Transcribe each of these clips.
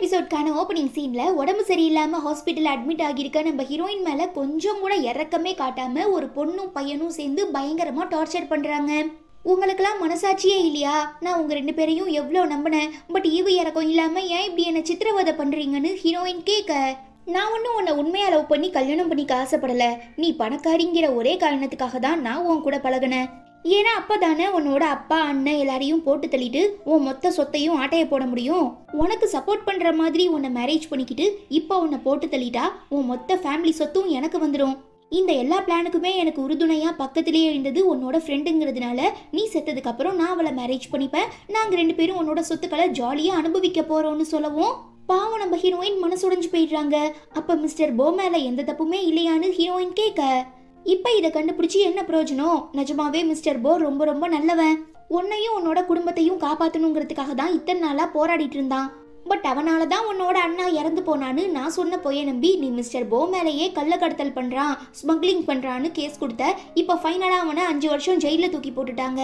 எபிசோட்கான opening சீனில் உடம்பு சரியில்லாமல் ஹாஸ்பிட்டல் அட்மிட் ஆகியிருக்க நம்ம ஹீரோயின் மேலே கொஞ்சம் கூட இறக்கமே காட்டாமல் ஒரு பொண்ணும் பையனும் சேர்ந்து பயங்கரமாக டார்ச்சர் பண்ணுறாங்க உங்களுக்கெல்லாம் மனசாட்சியே இல்லையா நான் உங்கள் ரெண்டு பேரையும் எவ்வளோ நம்பினேன் பட் ஈவு இறக்கம் இல்லாமல் ஏன் இப்படி என்னை சித்திரவதை பண்ணுறீங்கன்னு ஹீரோயின் கேட்க நான் ஒன்றும் உன்னை உண்மையாக லவ் பண்ணி கல்யாணம் பண்ணிக்க ஆசைப்படலை நீ பணக்காரிங்கிற ஒரே காரணத்துக்காக தான் நான் உன் கூட பழகினேன் ஏன்னா அப்போ தானே உன்னோட அப்பா அண்ணன் எல்லாரையும் போட்டு தள்ளிட்டு உன் மொத்த சொத்தையும் ஆட்டையை போட முடியும் உனக்கு சப்போர்ட் பண்ணுற மாதிரி உன்னை மேரேஜ் பண்ணிக்கிட்டு இப்போ உன்னை போட்டு தள்ளிட்டா உன் மொத்த ஃபேமிலி சொத்தும் எனக்கு வந்துடும் இந்த எல்லா பிளானுக்குமே எனக்கு உறுதுணையாக பக்கத்திலேயே இருந்தது உன்னோட ஃப்ரெண்டுங்கிறதுனால நீ செத்ததுக்கப்புறம் நான் அவளை மேரேஜ் பண்ணிப்பேன் நாங்கள் ரெண்டு பேரும் உன்னோட சொத்துக்களை ஜாலியாக அனுபவிக்க போகிறோம்னு சொல்லவும் பாவம் நம்ம ஹீரோயின் மனசுடைஞ்சு போயிடுறாங்க அப்போ மிஸ்டர் போ எந்த தப்புமே இல்லையான்னு ஹீரோயின் கேட்க இப்போ இதை கண்டுபிடிச்சி என்ன பிரயோஜனம் நிஜமாவே மிஸ்டர் போர் ரொம்ப ரொம்ப நல்லவன் உன்னையும் உன்னோட குடும்பத்தையும் காப்பாற்றணுங்கிறதுக்காக தான் இத்தனை நாளாக போராடிட்டு இருந்தான் பட் அவனால தான் உன்னோட அண்ணா இறந்து போனான்னு நான் சொன்ன போய நம்பி நீ மிஸ்டர் போ மேலேயே கள்ள கடத்தல் பண்ணுறான் ஸ்மக்லிங் பண்ணுறான்னு கேஸ் கொடுத்த இப்போ ஃபைனலாக அவனை அஞ்சு வருஷம் ஜெயிலில் தூக்கி போட்டுட்டாங்க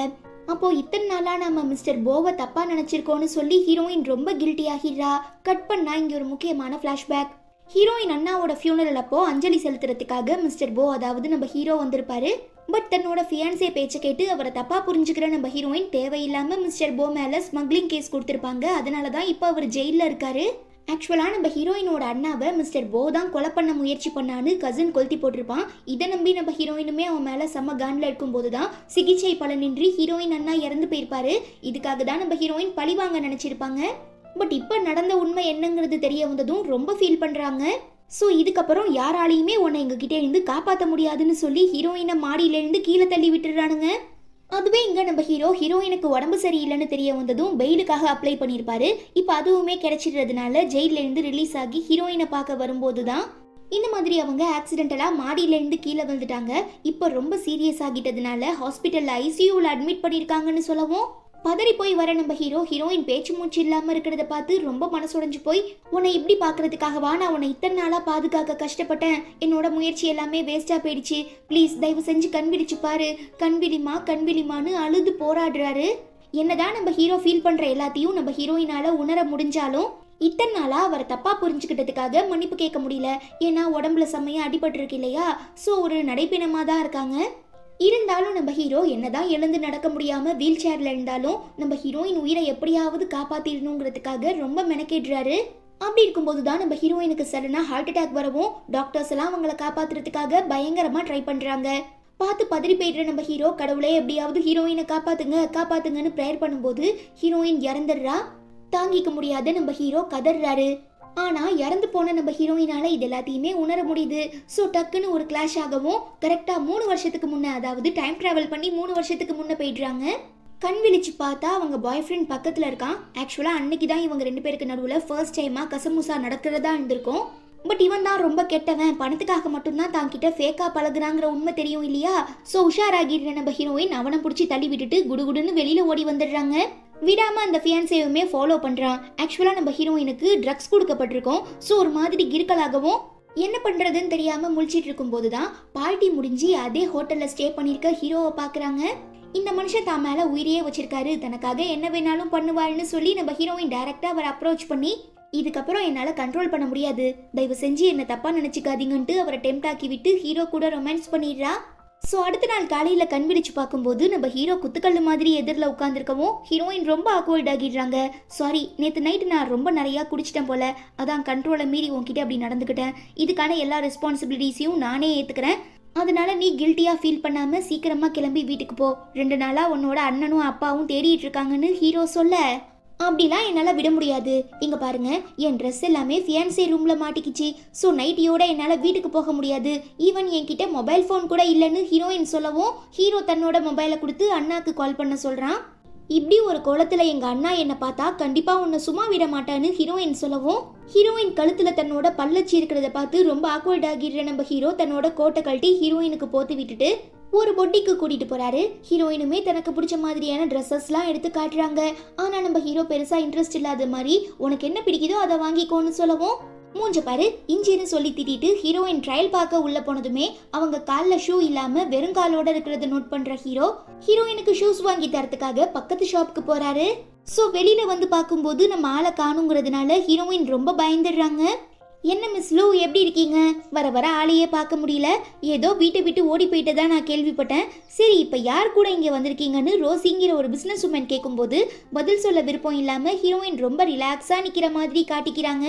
அப்போது இத்தனை நாளாக நம்ம மிஸ்டர் போவை தப்பாக நினச்சிருக்கோன்னு சொல்லி ஹீரோயின் ரொம்ப கில்ட்டி ஆகிடுறா கட் பண்ணா இங்கே ஒரு முக்கியமான பிளாஷ்பேக் ஹீரோயின் அண்ணாவோட ஃபியூனரல் அப்போ அஞ்சலி செலுத்துறதுக்காக மிஸ்டர் போ அதாவது நம்ம ஹீரோ வந்திருப்பாரு பட் தன்னோட ஃபியான்சே பேச்சை கேட்டு அவரை தப்பாக புரிஞ்சுக்கிற நம்ம ஹீரோயின் தேவையில்லாமல் மிஸ்டர் போ மேலே ஸ்மக்லிங் கேஸ் கொடுத்துருப்பாங்க அதனால தான் இப்போ அவர் ஜெயிலில் இருக்காரு ஆக்சுவலாக நம்ம ஹீரோயினோட அண்ணாவை மிஸ்டர் போ தான் கொலை பண்ண முயற்சி பண்ணான்னு கசின் கொளுத்தி போட்டிருப்பான் இதை நம்பி நம்ம ஹீரோயினுமே அவன் மேலே செம்ம காண்டில் இருக்கும்போது தான் சிகிச்சை பலனின்றி ஹீரோயின் அண்ணா இறந்து போயிருப்பாரு இதுக்காக தான் நம்ம ஹீரோயின் பழிவாங்க நினச்சிருப்பாங்க பட் இப்போ நடந்த உண்மை என்னங்கிறது தெரிய வந்ததும் ரொம்ப ஃபீல் பண்ணுறாங்க ஸோ இதுக்கப்புறம் யாராலையுமே உன்னை எங்ககிட்ட இருந்து காப்பாற்ற முடியாதுன்னு சொல்லி ஹீரோயினை மாடியிலேருந்து கீழே தள்ளி விட்டுறானுங்க அதுவே இங்கே நம்ம ஹீரோ ஹீரோயினுக்கு உடம்பு சரியில்லைன்னு தெரிய வந்ததும் பெயிலுக்காக அப்ளை பண்ணியிருப்பாரு இப்போ அதுவுமே கிடைச்சிடுறதுனால இருந்து ரிலீஸ் ஆகி ஹீரோயினை பார்க்க வரும்போது தான் இந்த மாதிரி அவங்க ஆக்சிடென்டலாக மாடியிலேருந்து கீழே வந்துட்டாங்க இப்போ ரொம்ப சீரியஸ் ஆகிட்டதுனால ஹாஸ்பிட்டலில் ஐசியூவில் அட்மிட் பண்ணியிருக்காங்கன்னு சொல்லவும் பதறி போய் வர நம்ம ஹீரோ ஹீரோயின் பேச்சு மூச்சு இல்லாமல் இருக்கிறத பார்த்து ரொம்ப மனசுடைஞ்சு போய் உன்னை இப்படி வா நான் உன்னை இத்தனை நாளாக பாதுகாக்க கஷ்டப்பட்டேன் என்னோட முயற்சி எல்லாமே வேஸ்ட்டாக போயிடுச்சு ப்ளீஸ் தயவு செஞ்சு கண் விழிச்சு பாரு கண்விழிமா கண்விழிமான்னு அழுது போராடுறாரு என்னதான் நம்ம ஹீரோ ஃபீல் பண்ணுற எல்லாத்தையும் நம்ம ஹீரோயினால உணர முடிஞ்சாலும் இத்தனை நாளாக அவரை தப்பாக புரிஞ்சுக்கிட்டதுக்காக மன்னிப்பு கேட்க முடியல ஏன்னா உடம்புல அடிபட்டு அடிபட்டிருக்கு இல்லையா ஸோ ஒரு நடைப்பிணமாக தான் இருக்காங்க இருந்தாலும் நம்ம ஹீரோ என்னதான் எழுந்து நடக்க முடியாமல் வீல் சேரில் இருந்தாலும் நம்ம ஹீரோயின் உயிரை எப்படியாவது காப்பாற்றிடணுங்கிறதுக்காக ரொம்ப மெனக்கேடுறாரு அப்படி இருக்கும்போது தான் நம்ம ஹீரோயினுக்கு சடனா ஹார்ட் அட்டாக் வரவும் டாக்டர்ஸ் எல்லாம் அவங்கள காப்பாத்துறதுக்காக பயங்கரமாக ட்ரை பண்ணுறாங்க பார்த்து பதறி போயிடுற நம்ம ஹீரோ கடவுளே எப்படியாவது ஹீரோயினை காப்பாத்துங்க காப்பாத்துங்கன்னு ப்ரேயர் பண்ணும்போது ஹீரோயின் இறந்துடுறா தாங்கிக்க முடியாத நம்ம ஹீரோ கதறாரு ஆனால் இறந்து போன நம்ம ஹீரோயினால் இது எல்லாத்தையுமே உணர முடியுது ஸோ டக்குன்னு ஒரு கிளாஷ் ஆகவும் கரெக்டாக மூணு வருஷத்துக்கு முன்னே அதாவது டைம் ட்ராவல் பண்ணி மூணு வருஷத்துக்கு முன்னே போயிடுறாங்க கண் விழிச்சு பார்த்தா அவங்க பாய் ஃப்ரெண்ட் பக்கத்தில் இருக்கான் ஆக்சுவலாக அன்னைக்கு தான் இவங்க ரெண்டு பேருக்கு நடுவில் ஃபர்ஸ்ட் டைமாக கசமுசா நடக்கிறதா இருந்திருக்கும் பட் இவன் தான் ரொம்ப கெட்டவன் பணத்துக்காக மட்டும்தான் தான் கிட்ட ஃபேக்காக பழகுறாங்கிற உண்மை தெரியும் இல்லையா ஸோ உஷாராகிற நம்ம ஹீரோயின் அவனை பிடிச்சி தள்ளி விட்டுட்டு குடுகுடுன்னு வெளியில் ஓடி வந்துடுறாங்க விடாமல் அந்த ஃபியான்சையுமே ஃபாலோ பண்ணுறான் ஆக்சுவலாக நம்ம ஹீரோயினுக்கு ட்ரக்ஸ் கொடுக்கப்பட்டிருக்கோம் ஸோ ஒரு மாதிரி கிருக்கலாகவும் என்ன பண்ணுறதுன்னு தெரியாமல் முழிச்சிட்டு இருக்கும்போது தான் பார்ட்டி முடிஞ்சு அதே ஹோட்டலில் ஸ்டே பண்ணியிருக்க ஹீரோவை பார்க்குறாங்க இந்த மனுஷன் தான் மேலே உயிரியே வச்சிருக்காரு தனக்காக என்ன வேணாலும் பண்ணுவாள்னு சொல்லி நம்ம ஹீரோயின் டைரெக்டாக அவர் அப்ரோச் பண்ணி இதுக்கப்புறம் என்னால் கண்ட்ரோல் பண்ண முடியாது தயவு செஞ்சு என்னை தப்பாக நினச்சிக்காதீங்கன்ட்டு அவரை டெம்ட் ஆக்கி விட்டு ஹீரோ கூட ரொமான்ஸ் பண்ணிடுறா ஸோ அடுத்த நாள் காலையில் கண் விழிச்சு பார்க்கும்போது நம்ம ஹீரோ குத்துக்கல்லு மாதிரி எதிரில் உட்காந்துருக்கவும் ஹீரோயின் ரொம்ப அக்வர்ட் ஆகிடுறாங்க சாரி நேற்று நைட்டு நான் ரொம்ப நிறையா குடிச்சிட்டேன் போல அதான் கண்ட்ரோலை மீறி உன்கிட்ட அப்படி நடந்துக்கிட்டேன் இதுக்கான எல்லா ரெஸ்பான்சிபிலிட்டிஸையும் நானே ஏற்றுக்கிறேன் அதனால நீ கில்ட்டியாக ஃபீல் பண்ணாமல் சீக்கிரமாக கிளம்பி வீட்டுக்கு போ ரெண்டு நாளாக உன்னோட அண்ணனும் அப்பாவும் தேடிட்டு இருக்காங்கன்னு ஹீரோ சொல்ல அப்படிலாம் என்னால் விட முடியாது இங்கே பாருங்க என் ட்ரெஸ் எல்லாமே ஃபியான்சே ரூமில் மாட்டிக்கிச்சு ஸோ நைட்டியோட என்னால் வீட்டுக்கு போக முடியாது ஈவன் என்கிட்ட மொபைல் ஃபோன் கூட இல்லைன்னு ஹீரோயின் சொல்லவும் ஹீரோ தன்னோட மொபைலை கொடுத்து அண்ணாக்கு கால் பண்ண சொல்கிறான் இப்படி ஒரு கோலத்தில் எங்கள் அண்ணா என்னை பார்த்தா கண்டிப்பாக உன்னை சும்மா விட மாட்டான்னு ஹீரோயின் சொல்லவும் ஹீரோயின் கழுத்தில் தன்னோட பல்லச்சி இருக்கிறத பார்த்து ரொம்ப ஆக்வர்ட் ஆகிடுற நம்ம ஹீரோ தன்னோட கோட்டை கழட்டி ஹீரோயினுக்கு போத்து விட்டுட்டு ஒரு பொட்டிக்கு கூட்டிட்டு போறாரு ஹீரோயினுமே தனக்கு பிடிச்ச மாதிரியான ட்ரெஸ்ஸஸ்லாம் எடுத்து காட்டுறாங்க ஆனால் நம்ம ஹீரோ பெருசாக இன்ட்ரெஸ்ட் இல்லாத மாதிரி உனக்கு என்ன பிடிக்குதோ அதை வாங்கிக்கோன்னு சொல்லவும் மூஞ்ச பாரு இஞ்சின்னு சொல்லி திட்டிட்டு ஹீரோயின் ட்ரையல் பார்க்க உள்ள போனதுமே அவங்க காலில் ஷூ இல்லாம வெறும் காலோட இருக்கிறத நோட் பண்ற ஹீரோ ஹீரோயினுக்கு ஷூஸ் வாங்கி தரத்துக்காக பக்கத்து ஷாப்புக்கு போறாரு ஸோ வெளியில வந்து பார்க்கும்போது நம்ம ஆளை காணுங்கிறதுனால ஹீரோயின் ரொம்ப பயந்துடுறாங்க என்ன மிஸ் லூ எப்படி இருக்கீங்க வர வர ஆளையே பார்க்க முடியல ஏதோ வீட்டை விட்டு ஓடி தான் நான் கேள்விப்பட்டேன் சரி இப்போ யார் கூட இங்கே வந்திருக்கீங்கன்னு ரோசிங்கிற ஒரு பிஸ்னஸ் உமன் கேட்கும்போது பதில் சொல்ல விருப்பம் இல்லாமல் ஹீரோயின் ரொம்ப ரிலாக்ஸாக நிற்கிற மாதிரி காட்டிக்கிறாங்க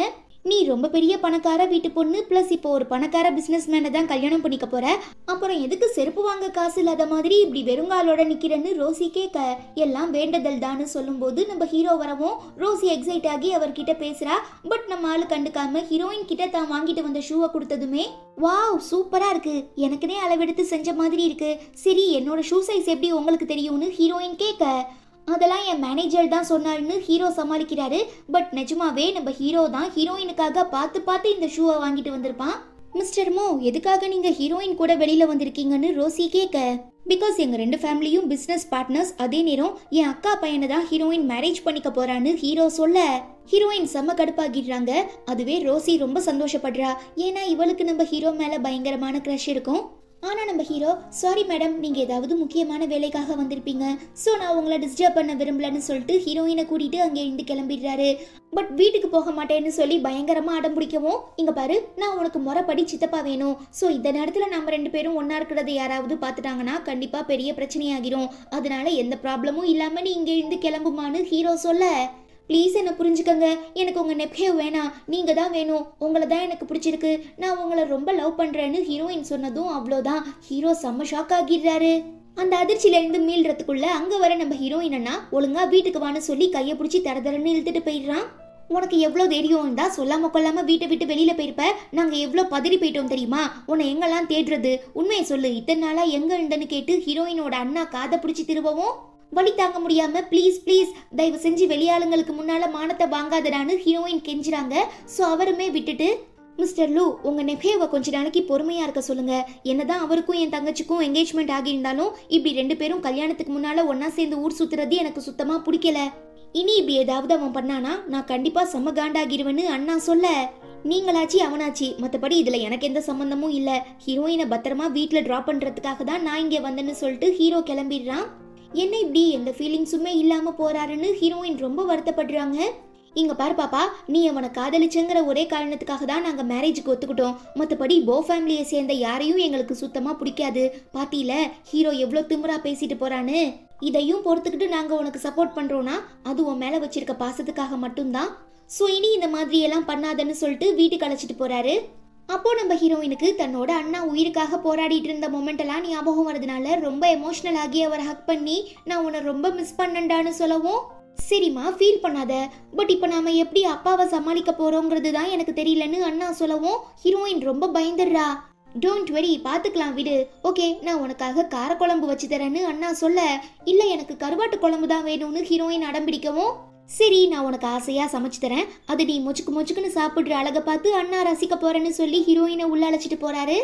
நீ ரொம்ப பெரிய பணக்கார வீட்டு பொண்ணு ப்ளஸ் இப்போ ஒரு பணக்கார பிஸ்னஸ் மேனை தான் கல்யாணம் பண்ணிக்க போற அப்புறம் எதுக்கு செருப்பு வாங்க காசு இல்லாத மாதிரி இப்படி வெறுங்காலோட நிக்கிறேன்னு ரோசி கேட்க எல்லாம் வேண்டுதல் சொல்லும் சொல்லும்போது நம்ம ஹீரோ வரவும் ரோசி எக்ஸைட் ஆகி அவர்கிட்ட பேசுறா பட் நம்ம ஆளு கண்டுக்காம ஹீரோயின் கிட்ட தான் வாங்கிட்டு வந்த ஷூவை கொடுத்ததுமே வாவ் சூப்பராக இருக்கு எனக்குனே அளவெடுத்து செஞ்ச மாதிரி இருக்கு சரி என்னோட ஷூ சைஸ் எப்படி உங்களுக்கு தெரியும்னு ஹீரோயின் கேட்க அதெல்லாம் என் மேனேஜர் தான் சொன்னாருன்னு ஹீரோ சமாளிக்கிறாரு பட் நிஜமாவே நம்ம ஹீரோ தான் ஹீரோயினுக்காக பார்த்து பார்த்து இந்த ஷூவை வாங்கிட்டு வந்திருப்பான் மிஸ்டர் மோ எதுக்காக நீங்கள் ஹீரோயின் கூட வெளியில் வந்திருக்கீங்கன்னு ரோசி கேட்க பிகாஸ் எங்கள் ரெண்டு ஃபேமிலியும் பிஸ்னஸ் பார்ட்னர்ஸ் அதே நேரம் என் அக்கா பையனை தான் ஹீரோயின் மேரேஜ் பண்ணிக்க போகிறான்னு ஹீரோ சொல்ல ஹீரோயின் செம்ம கடுப்பாகிடுறாங்க அதுவே ரோசி ரொம்ப சந்தோஷப்படுறா ஏன்னா இவளுக்கு நம்ம ஹீரோ மேலே பயங்கரமான க்ரஷ் இருக்கும் ஆனால் நம்ம ஹீரோ சாரி மேடம் நீங்கள் ஏதாவது முக்கியமான வேலைக்காக வந்திருப்பீங்க ஸோ நான் உங்களை டிஸ்டர்ப் பண்ண விரும்பலன்னு சொல்லிட்டு ஹீரோயினை கூட்டிகிட்டு அங்கே இருந்து கிளம்பிடுறாரு பட் வீட்டுக்கு போக மாட்டேன்னு சொல்லி பயங்கரமாக அடம் பிடிக்கவும் இங்கே பாரு நான் உனக்கு முறைப்படி சித்தப்பா வேணும் ஸோ இந்த நேரத்தில் நம்ம ரெண்டு பேரும் ஒன்றா இருக்கிறத யாராவது பார்த்துட்டாங்கன்னா கண்டிப்பாக பெரிய பிரச்சனையாகிரும் அதனால எந்த ப்ராப்ளமும் இல்லாமல் நீ இங்கே இருந்து கிளம்புமான்னு ஹீரோ சொல்ல ப்ளீஸ் என்னை புரிஞ்சுக்கங்க எனக்கு உங்கள் நெப்ஹே வேணாம் நீங்கள் தான் வேணும் உங்களை தான் எனக்கு பிடிச்சிருக்கு நான் உங்களை ரொம்ப லவ் பண்ணுறேன்னு ஹீரோயின் சொன்னதும் அவ்வளோதான் ஹீரோ செம்ம ஷாக் ஆகிடுறாரு அந்த அதிர்ச்சியிலேருந்து மீள்றதுக்குள்ள அங்கே வர நம்ம ஹீரோயினா ஒழுங்காக வீட்டுக்கு வான்னு சொல்லி கையை பிடிச்சி தரதரன்னு இழுத்துட்டு போயிடுறான் உனக்கு எவ்வளோ தைரியம் தான் சொல்லாமல் கொள்ளாமல் வீட்டை விட்டு வெளியில் போயிருப்ப நாங்கள் எவ்வளோ பதறி போயிட்டோம் தெரியுமா உன்னை எங்கெல்லாம் தேடுறது உண்மையை சொல்லு இத்தனை நாளாக எங்கே இருந்தன்னு கேட்டு ஹீரோயினோட அண்ணா காதை பிடிச்சி திரும்பவும் வழி தாங்க முடியாம ப்ளீஸ் ப்ளீஸ் தயவு செஞ்சு வெளியாளுங்களுக்கு முன்னால மானத்தை வாங்காதடான்னு ஹீரோயின் கெஞ்சுறாங்க ஸோ அவருமே விட்டுட்டு மிஸ்டர் லூ உங்கள் நெஃபேவை கொஞ்ச நாளைக்கு பொறுமையாக இருக்க சொல்லுங்கள் என்னதான் அவருக்கும் என் தங்கச்சிக்கும் என்கேஜ்மெண்ட் ஆகியிருந்தாலும் இப்படி ரெண்டு பேரும் கல்யாணத்துக்கு முன்னால் ஒன்றா சேர்ந்து ஊர் சுத்துறது எனக்கு சுத்தமாக பிடிக்கல இனி இப்படி ஏதாவது அவன் பண்ணானா நான் கண்டிப்பாக செம்ம காண்டாகிடுவேன்னு அண்ணா சொல்ல நீங்களாச்சு அவனாச்சு மற்றபடி இதில் எனக்கு எந்த சம்மந்தமும் இல்லை ஹீரோயினை பத்திரமா வீட்டில் ட்ராப் பண்ணுறதுக்காக தான் நான் இங்கே வந்தேன்னு சொல்லிட்டு ஹீரோ கிளம்பிடுறான் என்ன இப்படி எந்த ஃபீலிங்ஸுமே இல்லாமல் போகிறாருன்னு ஹீரோயின் ரொம்ப வருத்தப்படுறாங்க இங்க பாரு பாப்பா நீ அவனை காதலிச்சங்கிற ஒரே காரணத்துக்காக தான் நாங்க மேரேஜுக்கு ஒத்துக்கிட்டோம் மற்றபடி போ ஃபேமிலியை சேர்ந்த யாரையும் எங்களுக்கு சுத்தமா பிடிக்காது பாத்தியில ஹீரோ எவ்வளோ திமுறா பேசிட்டு போறான்னு இதையும் பொறுத்துக்கிட்டு நாங்க உனக்கு சப்போர்ட் பண்றோம்னா அது உன் மேல வச்சிருக்க பாசத்துக்காக மட்டும்தான் ஸோ இனி இந்த மாதிரி எல்லாம் பண்ணாதன்னு சொல்லிட்டு வீட்டுக்கு அழைச்சிட்டு போறாரு அப்போது நம்ம ஹீரோயினுக்கு தன்னோட அண்ணா உயிருக்காக போராடிட்டு இருந்த மொமெண்டெல்லாம் ஞாபகம் வரதுனால ரொம்ப எமோஷ்னல் ஆகி அவர் ஹக் பண்ணி நான் உன ரொம்ப மிஸ் பண்ணண்டான்னு சொல்லவும் சரிம்மா ஃபீல் பண்ணாத பட் இப்போ நாம எப்படி அப்பாவை சமாளிக்க போகிறோங்கிறது தான் எனக்கு தெரியலன்னு அண்ணா சொல்லவும் ஹீரோயின் ரொம்ப பயந்துடுறா டோன்ட் வெரி பார்த்துக்கலாம் விடு ஓகே நான் உனக்காக கார குழம்பு வச்சு தரேன்னு அண்ணா சொல்ல இல்லை எனக்கு கருவாட்டு குழம்பு தான் வேணும்னு ஹீரோயின் அடம்பிடிக்கவும் சரி நான் உனக்கு ஆசையாக சமைச்சு தரேன் அது நீ மொச்சுக்கு மொச்சுக்குன்னு சாப்பிட்ற அழகை பார்த்து அண்ணா ரசிக்க போகிறேன்னு சொல்லி ஹீரோயினை உள்ள அழைச்சிட்டு போகிறாரு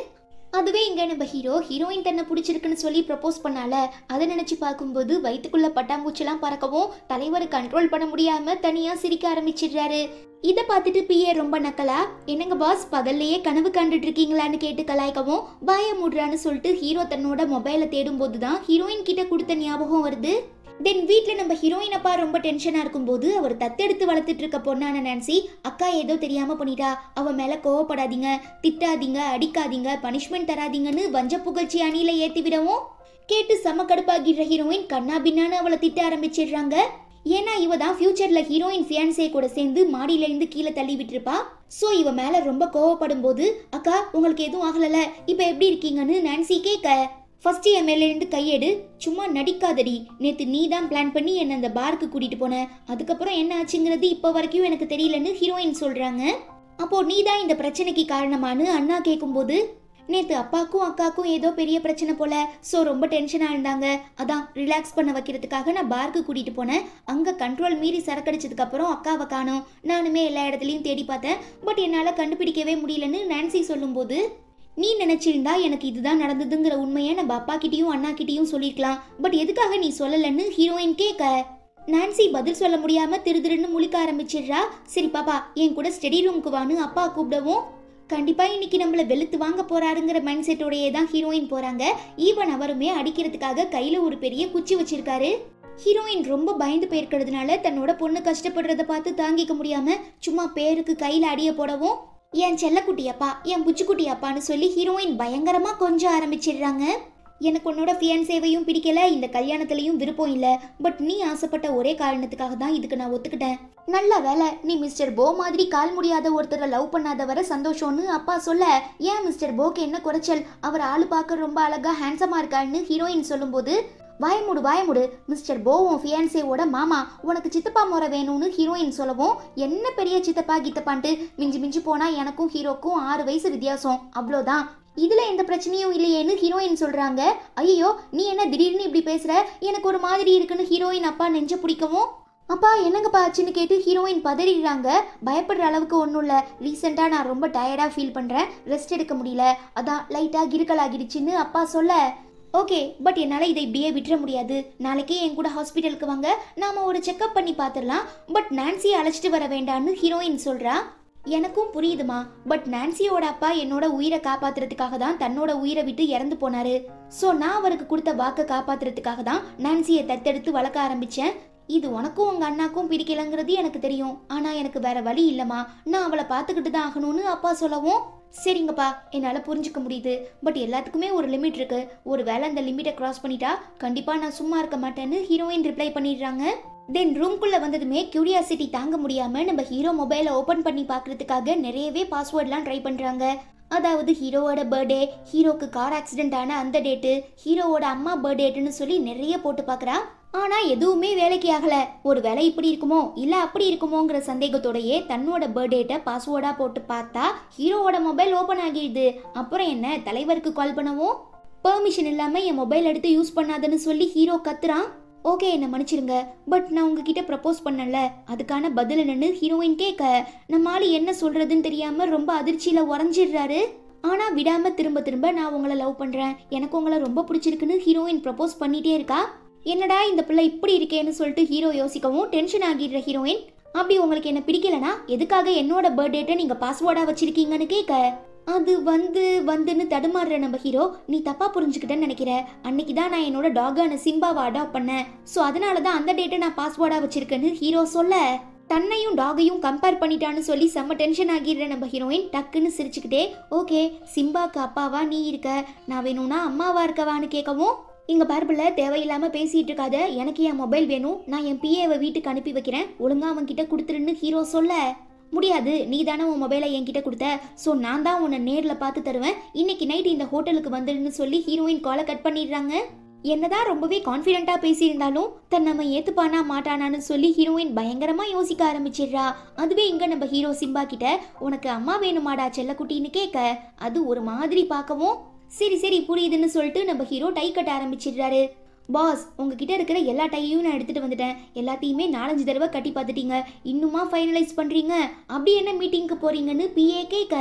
அதுவே இங்கே நம்ம ஹீரோ ஹீரோயின் தன்னை பிடிச்சிருக்குன்னு சொல்லி ப்ரப்போஸ் பண்ணால அதை நினச்சி பார்க்கும்போது வயிற்றுக்குள்ளே பட்டாம்பூச்செல்லாம் பறக்கவும் தலைவர் கண்ட்ரோல் பண்ண முடியாமல் தனியாக சிரிக்க ஆரம்பிச்சிடுறாரு இதை பார்த்துட்டு பிஏ ரொம்ப நக்கலா என்னங்க பாஸ் பகல்லையே கனவு கண்டுட்டு இருக்கீங்களான்னு கேட்டு கலாய்க்கவும் பாய முடுறான்னு சொல்லிட்டு ஹீரோ தன்னோட மொபைலை தேடும்போது தான் ஹீரோயின் கிட்ட கொடுத்த ஞாபகம் வருது தென் வீட்டில் நம்ம ஹீரோயின் அப்பா ரொம்ப டென்ஷனாக இருக்கும்போது அவர் தத்தெடுத்து வளர்த்துட்டு இருக்க பொண்ணான நான்சி அக்கா ஏதோ தெரியாமல் பண்ணிட்டா அவன் மேலே கோவப்படாதீங்க திட்டாதீங்க அடிக்காதீங்க பனிஷ்மெண்ட் தராதீங்கன்னு வஞ்ச புகழ்ச்சி அணியில் ஏற்றி விடவும் கேட்டு செம கடுப்பாகிடுற ஹீரோயின் கண்ணா பின்னான்னு அவளை திட்ட ஆரம்பிச்சிடுறாங்க ஏன்னா இவ தான் ஃபியூச்சர்ல ஹீரோயின் ஃபியான்சே கூட சேர்ந்து மாடியில இருந்து கீழே தள்ளி விட்டுருப்பா ஸோ இவ மேலே ரொம்ப கோவப்படும் போது அக்கா உங்களுக்கு எதுவும் ஆகலல இப்போ எப்படி இருக்கீங்கன்னு நான்சி கேட்க ஃபர்ஸ்ட் என் இருந்து கையெடு சும்மா நடிக்காதடி நேற்று நீ தான் பிளான் பண்ணி என்னை அந்த பாருக்கு கூட்டிகிட்டு போன அதுக்கப்புறம் என்ன ஆச்சுங்கிறது இப்போ வரைக்கும் எனக்கு தெரியலன்னு ஹீரோயின் சொல்கிறாங்க அப்போது நீ தான் இந்த பிரச்சனைக்கு காரணமானு அண்ணா போது நேற்று அப்பாக்கும் அக்காக்கும் ஏதோ பெரிய பிரச்சனை போல ஸோ ரொம்ப டென்ஷனாக இருந்தாங்க அதான் ரிலாக்ஸ் பண்ண வைக்கிறதுக்காக நான் பார்க்கு கூட்டிகிட்டு போனேன் அங்கே கண்ட்ரோல் மீறி சரக்கடிச்சதுக்கப்புறம் அக்காவை காணும் நானுமே எல்லா இடத்துலையும் தேடி பார்த்தேன் பட் என்னால் கண்டுபிடிக்கவே முடியலன்னு நான்சி சொல்லும்போது நீ நினச்சிருந்தா எனக்கு இதுதான் நடந்ததுங்கிற உண்மையை நம்ம அப்பா கிட்டயும் அண்ணா கிட்டயும் சொல்லியிருக்கலாம் பட் எதுக்காக நீ சொல்லலைன்னு ஹீரோயின் கேட்க நான்சி பதில் சொல்ல முடியாம திருதிருன்னு முழிக்க ஆரம்பிச்சிடுறா சரி பாப்பா என் கூட ஸ்டடி ரூம்க்கு வான்னு அப்பா கூப்பிடவும் கண்டிப்பா இன்னைக்கு நம்மள வெளுத்து வாங்க போறாருங்கிற மைண்ட் செட்டோடையே தான் ஹீரோயின் போறாங்க ஈவன் அவருமே அடிக்கிறதுக்காக கையில ஒரு பெரிய குச்சி வச்சிருக்காரு ஹீரோயின் ரொம்ப பயந்து போயிருக்கிறதுனால தன்னோட பொண்ணு கஷ்டப்படுறத பார்த்து தாங்கிக்க முடியாம சும்மா பேருக்கு கையில அடிய போடவும் என் செல்லக்குட்டியப்பா என் புச்சுக்குட்டியப்பான்னு சொல்லி ஹீரோயின் பயங்கரமாக கொஞ்சம் ஆரம்பிச்சிடுறாங்க எனக்கு உன்னோட ஃபியன் சேவையும் பிடிக்கல இந்த கல்யாணத்துலையும் விருப்பம் இல்லை பட் நீ ஆசைப்பட்ட ஒரே காரணத்துக்காக தான் இதுக்கு நான் ஒத்துக்கிட்டேன் நல்ல வேலை நீ மிஸ்டர் போ மாதிரி கால் முடியாத ஒருத்தரை லவ் பண்ணாத வர சந்தோஷம்னு அப்பா சொல்ல ஏன் மிஸ்டர் போக்கு என்ன குறைச்சல் அவர் ஆளு பார்க்க ரொம்ப அழகா ஹேண்ட்ஸமா இருக்காருன்னு ஹீரோயின் சொல்லும்போது பயமுடு பயமுடு மிஸ்டர் போவும் ஃபியான்சேவோட மாமா உனக்கு சித்தப்பா முறை வேணும்னு ஹீரோயின் சொல்லவும் என்ன பெரிய சித்தப்பா கித்தப்பான்ட்டு மிஞ்சி மிஞ்சி போனால் எனக்கும் ஹீரோக்கும் ஆறு வயசு வித்தியாசம் அவ்வளோதான் இதில் எந்த பிரச்சனையும் இல்லையேன்னு ஹீரோயின் சொல்கிறாங்க ஐயோ நீ என்ன திடீர்னு இப்படி பேசுகிற எனக்கு ஒரு மாதிரி இருக்குன்னு ஹீரோயின் அப்பா நெஞ்ச பிடிக்கவும் அப்பா என்னங்கப்பா ஆச்சுன்னு கேட்டு ஹீரோயின் பதறிடுறாங்க பயப்படுற அளவுக்கு ஒன்றும் இல்லை ரீசெண்டாக நான் ரொம்ப டயர்டாக ஃபீல் பண்ணுறேன் ரெஸ்ட் எடுக்க முடியல அதான் லைட்டாக கிருக்கலாகிடுச்சின்னு அப்பா சொல்ல ஓகே பட் என்னால் இதை இப்படியே விட்டுற முடியாது நாளைக்கே என் கூட ஹாஸ்பிட்டலுக்கு வாங்க நாம் ஒரு செக்அப் பண்ணி பார்த்துடலாம் பட் நான்சியை அழைச்சிட்டு வர வேண்டான்னு ஹீரோயின் சொல்கிறா எனக்கும் புரியுதுமா பட் நான்சியோட அப்பா என்னோட உயிரை காப்பாத்துறதுக்காக தான் தன்னோட உயிரை விட்டு இறந்து போனாரு ஸோ நான் அவருக்கு கொடுத்த வாக்கை காப்பாத்துறதுக்காக தான் நான்சியை தத்தெடுத்து வளர்க்க ஆரம்பித்தேன் இது உனக்கும் உங்கள் அண்ணாக்கும் பிடிக்கலங்கிறது எனக்கு தெரியும் ஆனால் எனக்கு வேற வழி இல்லைம்மா நான் அவளை பார்த்துக்கிட்டு தான் ஆகணும்னு அப்பா சொல்லவும் சரிங்கப்பா என்னால் புரிஞ்சுக்க முடியுது பட் எல்லாத்துக்குமே ஒரு லிமிட் இருக்கு ஒரு வேளை அந்த லிமிட்டை க்ராஸ் பண்ணிட்டா கண்டிப்பாக நான் சும்மா இருக்க மாட்டேன்னு ஹீரோயின் ரிப்ளை பண்ணிடுறாங்க தென் ரூம்குள்ளே வந்ததுமே கியூரியாசிட்டி தாங்க முடியாமல் நம்ம ஹீரோ மொபைலை ஓப்பன் பண்ணி பார்க்குறதுக்காக நிறையவே பாஸ்வேர்ட்லாம் ட்ரை பண்ணுறாங்க அதாவது ஹீரோவோட பர்த்டே ஹீரோக்கு கார் ஆக்சிடென்ட் ஆன அந்த டேட்டு ஹீரோவோட அம்மா பர்த்டேட்டுன்னு சொல்லி நிறைய போட்டு பார்க்குறான் ஆனால் எதுவுமே வேலைக்கு ஆகலை ஒரு வேலை இப்படி இருக்குமோ இல்லை அப்படி இருக்குமோங்கிற சந்தேகத்தோடையே தன்னோட பர்த்டேட்டை பாஸ்வேர்டாக போட்டு பார்த்தா ஹீரோவோட மொபைல் ஓப்பன் ஆகிடுது அப்புறம் என்ன தலைவருக்கு கால் பண்ணவும் பெர்மிஷன் இல்லாமல் என் மொபைல் எடுத்து யூஸ் பண்ணாதன்னு சொல்லி ஹீரோ கத்துறான் ஓகே என்னை மன்னிச்சிருங்க பட் நான் உங்ககிட்ட ப்ரப்போஸ் பண்ணல அதுக்கான பதில் என்னன்னு ஹீரோயின் கேட்க நம்மால் என்ன சொல்கிறதுன்னு தெரியாமல் ரொம்ப அதிர்ச்சியில் உறைஞ்சிடுறாரு ஆனால் விடாமல் திரும்ப திரும்ப நான் உங்களை லவ் பண்ணுறேன் எனக்கு உங்களை ரொம்ப பிடிச்சிருக்குன்னு ஹீரோயின் ப்ரப்போஸ் பண்ணிகிட்டே இருக்கா என்னடா இந்த பிள்ளை இப்படி இருக்கேன்னு சொல்லிட்டு ஹீரோ யோசிக்கவும் டென்ஷன் ஆகிடுற ஹீரோயின் அப்படி உங்களுக்கு என்ன பிடிக்கலனா எதுக்காக என்னோட பர்த்டேட்டை நீங்கள் பாஸ்வேர்டாக வச்சிருக்கீங்கன்னு கேட்க அது வந்து வந்துன்னு தடுமாறுற நம்ம ஹீரோ நீ தப்பா புரிஞ்சுக்கிட்டேன்னு நினைக்கிற அன்னைக்கு தான் நான் என்னோட டாகான சிம்பாவை அடாப்ட் பண்ணேன் ஸோ அதனால தான் அந்த டேட்டை நான் பாஸ்வேர்டா வச்சிருக்கேன்னு ஹீரோ சொல்ல தன்னையும் டாகையும் கம்பேர் பண்ணிட்டான்னு சொல்லி செம்ம டென்ஷன் ஆகிடுற நம்ம ஹீரோயின் டக்குன்னு சிரிச்சுக்கிட்டே ஓகே சிம்பாக்கு அப்பாவா நீ இருக்க நான் வேணும்னா அம்மாவா இருக்கவான்னு கேட்கவும் இங்கே பார்பில் தேவையில்லாமல் பேசிகிட்டு இருக்காத எனக்கு என் மொபைல் வேணும் நான் என் பிஏவை வீட்டுக்கு அனுப்பி வைக்கிறேன் ஒழுங்காக அவன்கிட்ட கொடுத்துருன்னு ஹீரோ சொல்ல முடியாது நீ தானே உன் மொபைலை என்கிட்ட கொடுத்த ஸோ நான் தான் உன்னை நேரில் பார்த்து தருவேன் இன்னைக்கு நைட் இந்த ஹோட்டலுக்கு வந்துடுன்னு சொல்லி ஹீரோயின் காலை கட் பண்ணிடுறாங்க என்னதான் ரொம்பவே கான்ஃபிடென்ட்டாக பேசியிருந்தாலும் தன் நம்ம ஏற்றுப்பானா மாட்டானான்னு சொல்லி ஹீரோயின் பயங்கரமாக யோசிக்க ஆரம்பிச்சிடுறா அதுவே இங்கே நம்ம ஹீரோ சிம்பா கிட்ட உனக்கு அம்மா வேணுமாடா செல்லக்குட்டின்னு கேட்க அது ஒரு மாதிரி பார்க்கவும் சரி சரி புரியுதுன்னு சொல்லிட்டு நம்ம ஹீரோ டை கட்ட ஆரம்பிச்சிடுறாரு பாஸ் உங்ககிட்ட இருக்கிற எல்லா டையையும் நான் எடுத்துகிட்டு வந்துட்டேன் எல்லாத்தையுமே நாலஞ்சு தடவை கட்டி பார்த்துட்டீங்க இன்னுமா ஃபைனலைஸ் பண்ணுறீங்க அப்படி என்ன மீட்டிங்க்கு போகிறீங்கன்னு பிஏ கேட்க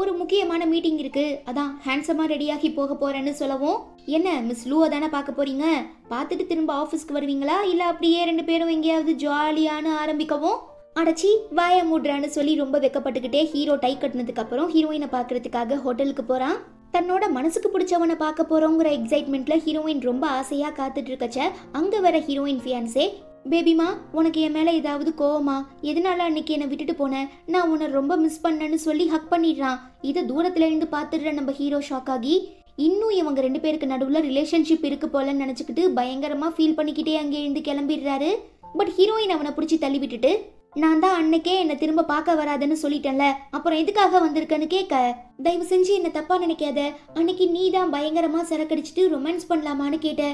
ஒரு முக்கியமான மீட்டிங் இருக்கு அதான் ஹேண்ட்ஸமா ரெடியாகி போக போறேன்னு சொல்லவும் என்ன மிஸ் லூவை தானே பார்க்க போறீங்க பார்த்துட்டு திரும்ப ஆஃபீஸ்க்கு வருவீங்களா இல்லை அப்படியே ரெண்டு பேரும் எங்கேயாவது ஜாலியானு ஆரம்பிக்கவும் அடைச்சி வாய மூடுறான்னு சொல்லி ரொம்ப வெக்கப்பட்டுக்கிட்டே ஹீரோ டை கட்டினதுக்கு அப்புறம் ஹீரோயினை பார்க்கறதுக்காக ஹோட்டலுக்கு போகிறான் தன்னோட மனசுக்கு பிடிச்சவனை பார்க்க போகிறோங்கிற எக்ஸைட்மெண்ட்டில் ஹீரோயின் ரொம்ப ஆசையாக இருக்கச்ச அங்கே வர ஹீரோயின் ஃபியான்ஸே பேபிமா உனக்கு என் மேலே ஏதாவது கோவமா எதனால அன்னைக்கு என்னை விட்டுட்டு போனேன் நான் உன்னை ரொம்ப மிஸ் பண்ணேன்னு சொல்லி ஹக் பண்ணிடுறான் இதை தூரத்துல இருந்து பாத்துடுற நம்ம ஹீரோ ஷாக் ஆகி இன்னும் இவங்க ரெண்டு பேருக்கு நடுவில் ரிலேஷன்ஷிப் இருக்கு போலன்னு நினைச்சுக்கிட்டு பயங்கரமாக ஃபீல் பண்ணிக்கிட்டே அங்கே இருந்து கிளம்பிடுறாரு பட் ஹீரோயின் அவனை பிடிச்சி தள்ளி விட்டுட்டு நான் தான் அன்னைக்கே என்னை திரும்ப பார்க்க வராதுன்னு சொல்லிட்டேன்ல அப்புறம் எதுக்காக வந்திருக்கேன்னு கேட்க தயவு செஞ்சு என்னை தப்பா நினைக்காத அன்னைக்கு நீ தான் பயங்கரமா சரக்கடிச்சிட்டு ரொமான்ஸ் பண்ணலாமான்னு கேட்ட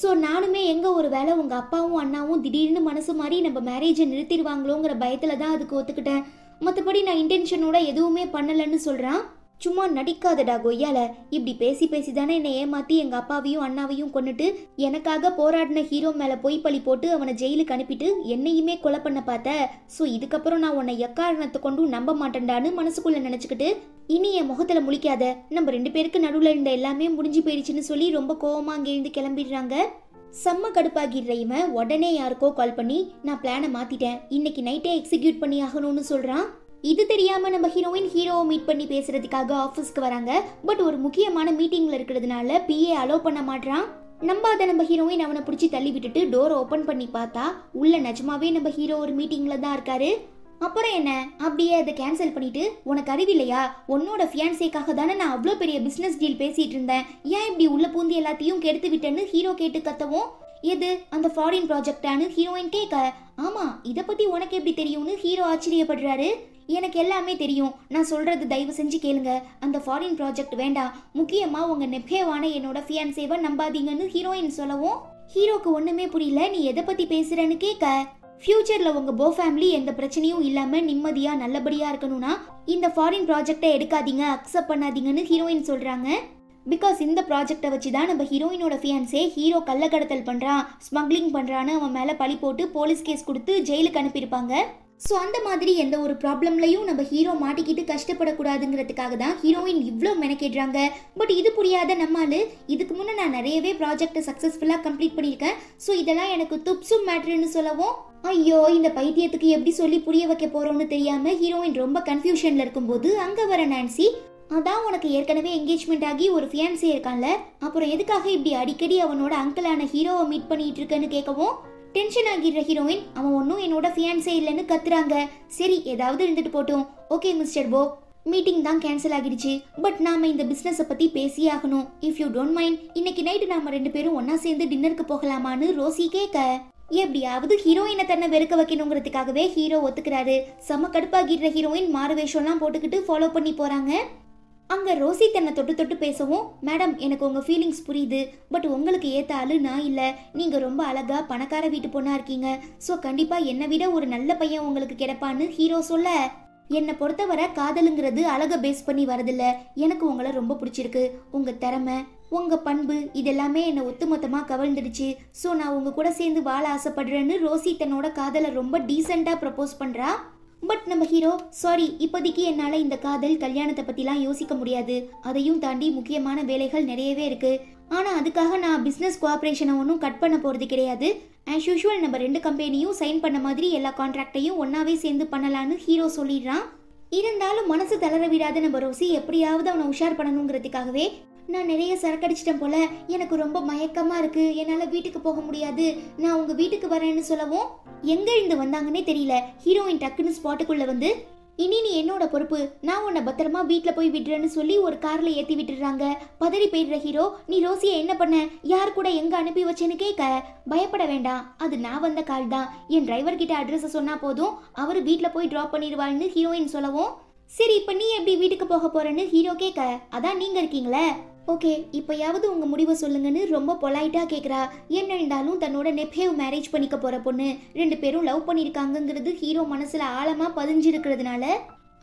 ஸோ நானுமே எங்கே ஒரு வேலை உங்கள் அப்பாவும் அண்ணாவும் திடீர்னு மனசு மாதிரி நம்ம மேரேஜை நிறுத்திடுவாங்களோங்கிற பயத்தில் தான் அதுக்கு ஒத்துக்கிட்டேன் மற்றபடி நான் இன்டென்ஷனோட எதுவுமே பண்ணலைன்னு சொல்கிறேன் சும்மா நடிக்காதடா கொய்யால இப்படி பேசி பேசி தானே என்னை ஏமாத்தி எங்க அப்பாவையும் அண்ணாவையும் கொண்டுட்டு எனக்காக போராடின ஹீரோ மேல பொய் பழி போட்டு அவனை ஜெயிலுக்கு அனுப்பிட்டு என்னையுமே கொலை பண்ண பார்த்த ஸோ இதுக்கப்புறம் நான் உன்னை எக்காரணத்தை கொண்டும் நம்ப மாட்டேன்டான்னு மனசுக்குள்ள நினைச்சுக்கிட்டு இனி என் முகத்துல முழிக்காத நம்ம ரெண்டு பேருக்கு நடுவில் இருந்த எல்லாமே முடிஞ்சு போயிடுச்சுன்னு சொல்லி ரொம்ப கோவமா இருந்து கிளம்பிடுறாங்க செம்ம கடுப்பாகிடுற இவன் உடனே யாருக்கோ கால் பண்ணி நான் பிளானை மாத்திட்டேன் இன்னைக்கு நைட்டே எக்ஸிக்யூட் பண்ணி ஆகணும்னு சொல்றான் இது தெரியாமல் நம்ம ஹீரோயின் ஹீரோவை மீட் பண்ணி பேசுறதுக்காக ஆஃபீஸ்க்கு வராங்க பட் ஒரு முக்கியமான மீட்டிங்கில் இருக்கிறதுனால பிஏ அலோவ் பண்ண மாட்டான் நம்ம அதை நம்ம ஹீரோயின் அவனை பிடிச்சி தள்ளி விட்டுட்டு டோரை ஓப்பன் பண்ணி பார்த்தா உள்ள நிஜமாவே நம்ம ஹீரோ ஒரு மீட்டிங்கில் தான் இருக்காரு அப்புறம் என்ன அப்படியே அதை கேன்சல் பண்ணிட்டு உனக்கு அறிவில்லையா உன்னோட ஃபியான்சேக்காக தானே நான் அவ்வளோ பெரிய பிஸ்னஸ் டீல் பேசிகிட்டு இருந்தேன் ஏன் இப்படி உள்ள பூந்து எல்லாத்தையும் கெடுத்து விட்டேன்னு ஹீரோ கேட்டு கத்தவும் எது அந்த ஃபாரின் ப்ராஜெக்டானு ஹீரோயின் கேட்க ஆமாம் இதை பற்றி உனக்கு எப்படி தெரியும்னு ஹீரோ ஆச்சரியப்படுறாரு எனக்கு எல்லாமே தெரியும் நான் சொல்கிறது தயவு செஞ்சு கேளுங்க அந்த ஃபாரின் ப்ராஜெக்ட் வேண்டாம் முக்கியமாக உங்கள் நெப்ஹேவான என்னோட ஃபியான்சேவை நம்பாதீங்கன்னு ஹீரோயின் சொல்லவும் ஹீரோக்கு ஒன்றுமே புரியல நீ எதை பற்றி பேசுகிறேன்னு கேட்க ஃப்யூச்சரில் உங்கள் போ ஃபேமிலி எந்த பிரச்சனையும் இல்லாமல் நிம்மதியாக நல்லபடியாக இருக்கணும்னா இந்த ஃபாரின் ப்ராஜெக்டை எடுக்காதீங்க அக்செப்ட் பண்ணாதீங்கன்னு ஹீரோயின் சொல்கிறாங்க பிகாஸ் இந்த ப்ராஜெக்டை வச்சு தான் நம்ம ஹீரோயினோட ஃபியான்ஸே ஹீரோ கள்ளக்கடத்தல் பண்ணுறான் ஸ்மக்லிங் பண்ணுறான்னு அவன் மேலே பழி போட்டு போலீஸ் கேஸ் கொடுத்து ஜெயிலுக்கு அனுப்பியிருப்பாங்க ஸோ அந்த மாதிரி எந்த ஒரு ப்ராப்ளம்லையும் நம்ம ஹீரோ மாட்டிக்கிட்டு கஷ்டப்படக்கூடாதுங்கிறதுக்காக தான் ஹீரோயின் இவ்வளோ மெனக்கேடுறாங்க பட் இது புரியாத நம்மால் இதுக்கு முன்னே நான் நிறையவே ப்ராஜெக்டை சக்ஸஸ்ஃபுல்லாக கம்ப்ளீட் பண்ணியிருக்கேன் ஸோ இதெல்லாம் எனக்கு துப்சும் மேட்ருன்னு சொல்லவும் ஐயோ இந்த பைத்தியத்துக்கு எப்படி சொல்லி புரிய வைக்க போகிறோம்னு தெரியாமல் ஹீரோயின் ரொம்ப கன்ஃபியூஷனில் இருக்கும்போது அங்கே வர நான்சி அதான் உனக்கு ஏற்கனவே என்கேஜ்மெண்ட் ஆகி ஒரு ஃபியான்ஸே இருக்கான்ல அப்புறம் எதுக்காக இப்படி அடிக்கடி அவனோட அங்கிளான ஹீரோவை மீட் பண்ணிட்டு இருக்கேன்னு கேட்கவும் டென்ஷன் ஆகிடுற ஹீரோயின் அவன் ஒன்றும் என்னோட ஃபியான்சே இல்லைன்னு கத்துறாங்க சரி ஏதாவது இருந்துட்டு போட்டோம் ஓகே மிஸ்டர் போ மீட்டிங் தான் கேன்சல் ஆகிடுச்சு பட் நாம இந்த பிஸ்னஸை பற்றி பேசியே ஆகணும் இஃப் யூ டோன்ட் மைண்ட் இன்னைக்கு நைட்டு நாம ரெண்டு பேரும் ஒன்னா சேர்ந்து டின்னருக்கு போகலாமான்னு ரோசி கேட்க எப்படியாவது ஹீரோயினை தன்னை வெறுக்க வைக்கணுங்கிறதுக்காகவே ஹீரோ ஒத்துக்கிறாரு செம கடுப்பாகிடுற ஹீரோயின் மாறு வேஷம்லாம் போட்டுக்கிட்டு ஃபாலோ பண்ணி போகிறாங்க அங்கே ரோசி தன்னை தொட்டு தொட்டு பேசவும் மேடம் எனக்கு உங்கள் ஃபீலிங்ஸ் புரியுது பட் உங்களுக்கு ஏற்ற ஆளு நான் இல்லை நீங்கள் ரொம்ப அழகாக பணக்கார வீட்டு பொண்ணாக இருக்கீங்க ஸோ கண்டிப்பாக என்னை விட ஒரு நல்ல பையன் உங்களுக்கு கிடைப்பான்னு ஹீரோ சொல்ல என்னை பொறுத்தவரை காதலுங்கிறது அழகை பேஸ் பண்ணி வரதில்ல எனக்கு உங்களை ரொம்ப பிடிச்சிருக்கு உங்கள் திறமை உங்கள் பண்பு இதெல்லாமே என்னை ஒத்துமொத்தமாக கவர்ந்துடுச்சு ஸோ நான் உங்கள் கூட சேர்ந்து வாழ ஆசைப்படுறேன்னு ரோசி தன்னோட காதலை ரொம்ப டீசெண்டாக ப்ரப்போஸ் பண்ணுறா பட் நம்ம ஹீரோ சாரி இப்போதைக்கு என்னால் இந்த காதல் கல்யாணத்தை பற்றிலாம் யோசிக்க முடியாது அதையும் தாண்டி முக்கியமான வேலைகள் நிறையவே இருக்குது ஆனால் அதுக்காக நான் பிஸ்னஸ் கோஆப்ரேஷனை ஒன்றும் கட் பண்ண போகிறது கிடையாது ஆஸ் யூஷுவல் நம்ம ரெண்டு கம்பெனியும் சைன் பண்ண மாதிரி எல்லா கான்ட்ராக்டையும் ஒன்றாவே சேர்ந்து பண்ணலான்னு ஹீரோ சொல்லிடுறான் இருந்தாலும் மனசு தளர விடாத நம்ம ரோசி எப்படியாவது அவனை உஷார் பண்ணணுங்கிறதுக்காகவே நான் நிறைய சரக்கடிச்சிட்டேன் போல எனக்கு ரொம்ப மயக்கமா இருக்கு என்னால வீட்டுக்கு போக முடியாது நான் உங்க வீட்டுக்கு வரேன்னு சொல்லவும் எங்க இருந்து வந்தாங்கன்னே தெரியல ஹீரோயின் டக்குன்னு ஸ்பாட்டுக்குள்ள வந்து இனி நீ என்னோட பொறுப்பு நான் உன்னை பத்திரமா வீட்டில் போய் விடுறேன்னு சொல்லி ஒரு காரில் ஏற்றி விட்டுடுறாங்க பதறி போயிடுற ஹீரோ நீ ரோசியை என்ன பண்ண யார் கூட எங்கே அனுப்பி வச்சேன்னு கேட்க பயப்பட வேண்டாம் அது நான் வந்த கால் தான் என் டிரைவர் கிட்ட அட்ரஸை சொன்னால் போதும் அவர் வீட்டில் போய் ட்ராப் பண்ணிடுவாள்னு ஹீரோயின் சொல்லவும் சரி இப்போ நீ எப்படி வீட்டுக்கு போக போறேன்னு ஹீரோ கேட்க அதான் நீங்கள் இருக்கீங்களே ஓகே இப்போயாவது உங்கள் முடிவை சொல்லுங்கன்னு ரொம்ப பொலைட்டாக கேட்குறா என்ன இருந்தாலும் தன்னோட நெப்பேவ் மேரேஜ் பண்ணிக்க போகிற பொண்ணு ரெண்டு பேரும் லவ் பண்ணியிருக்காங்கங்கிறது ஹீரோ மனசில் ஆழமாக பதிஞ்சிருக்கிறதுனால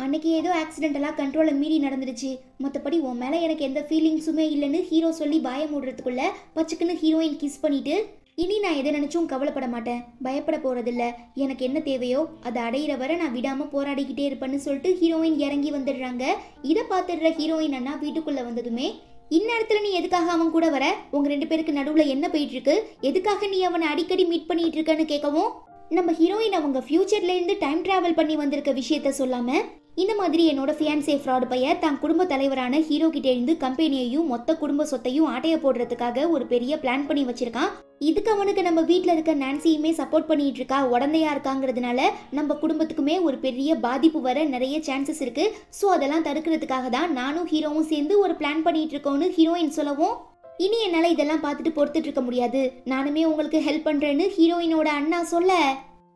அன்னைக்கு ஏதோ ஆக்சிடென்டெல்லாம் கண்ட்ரோலை மீறி நடந்துருச்சு மற்றபடி உன் மேலே எனக்கு எந்த ஃபீலிங்ஸுமே இல்லைன்னு ஹீரோ சொல்லி பயம் மூடுறதுக்குள்ள பச்சுக்குன்னு ஹீரோயின் கிஸ் பண்ணிட்டு இனி நான் எதை நினச்சும் கவலைப்பட மாட்டேன் பயப்பட போகிறதில்ல எனக்கு என்ன தேவையோ அதை அடையிற வரை நான் விடாமல் போராடிக்கிட்டே இருப்பேன்னு சொல்லிட்டு ஹீரோயின் இறங்கி வந்துடுறாங்க இதை பார்த்துடுற ஹீரோயின் அண்ணா வீட்டுக்குள்ளே வந்ததுமே இந்நேரத்தில் நீ எதுக்காக அவன் கூட வர உங்க ரெண்டு பேருக்கு நடுவில் என்ன போயிட்டு இருக்கு எதுக்காக நீ அவனை அடிக்கடி மீட் பண்ணிட்டு இருக்கன்னு கேட்கவும் நம்ம ஹீரோயின் அவங்க ஃப்யூச்சர்லேருந்து டைம் ட்ராவல் பண்ணி வந்திருக்க விஷயத்த சொல்லாமல் இந்த மாதிரி என்னோட ஃபியான்சே ஃப்ராட் பையன் தன் குடும்ப தலைவரான ஹீரோ இருந்து கம்பெனியையும் மொத்த குடும்ப சொத்தையும் ஆட்டைய போடுறதுக்காக ஒரு பெரிய பிளான் பண்ணி வச்சிருக்கான் இதுக்கு அவனுக்கு நம்ம வீட்டில் இருக்க நான்சியுமே சப்போர்ட் பண்ணிட்டு இருக்கா உடந்தையா இருக்காங்கிறதுனால நம்ம குடும்பத்துக்குமே ஒரு பெரிய பாதிப்பு வர நிறைய சான்சஸ் இருக்கு ஸோ அதெல்லாம் தடுக்கிறதுக்காக தான் நானும் ஹீரோவும் சேர்ந்து ஒரு பிளான் பண்ணிட்டு இருக்கோன்னு ஹீரோயின் சொல்லவும் இனி என்னால் இதெல்லாம் பார்த்துட்டு பொறுத்துட்டு இருக்க முடியாது நானுமே உங்களுக்கு ஹெல்ப் பண்ணுறேன்னு ஹீரோயினோட அண்ணா சொல்ல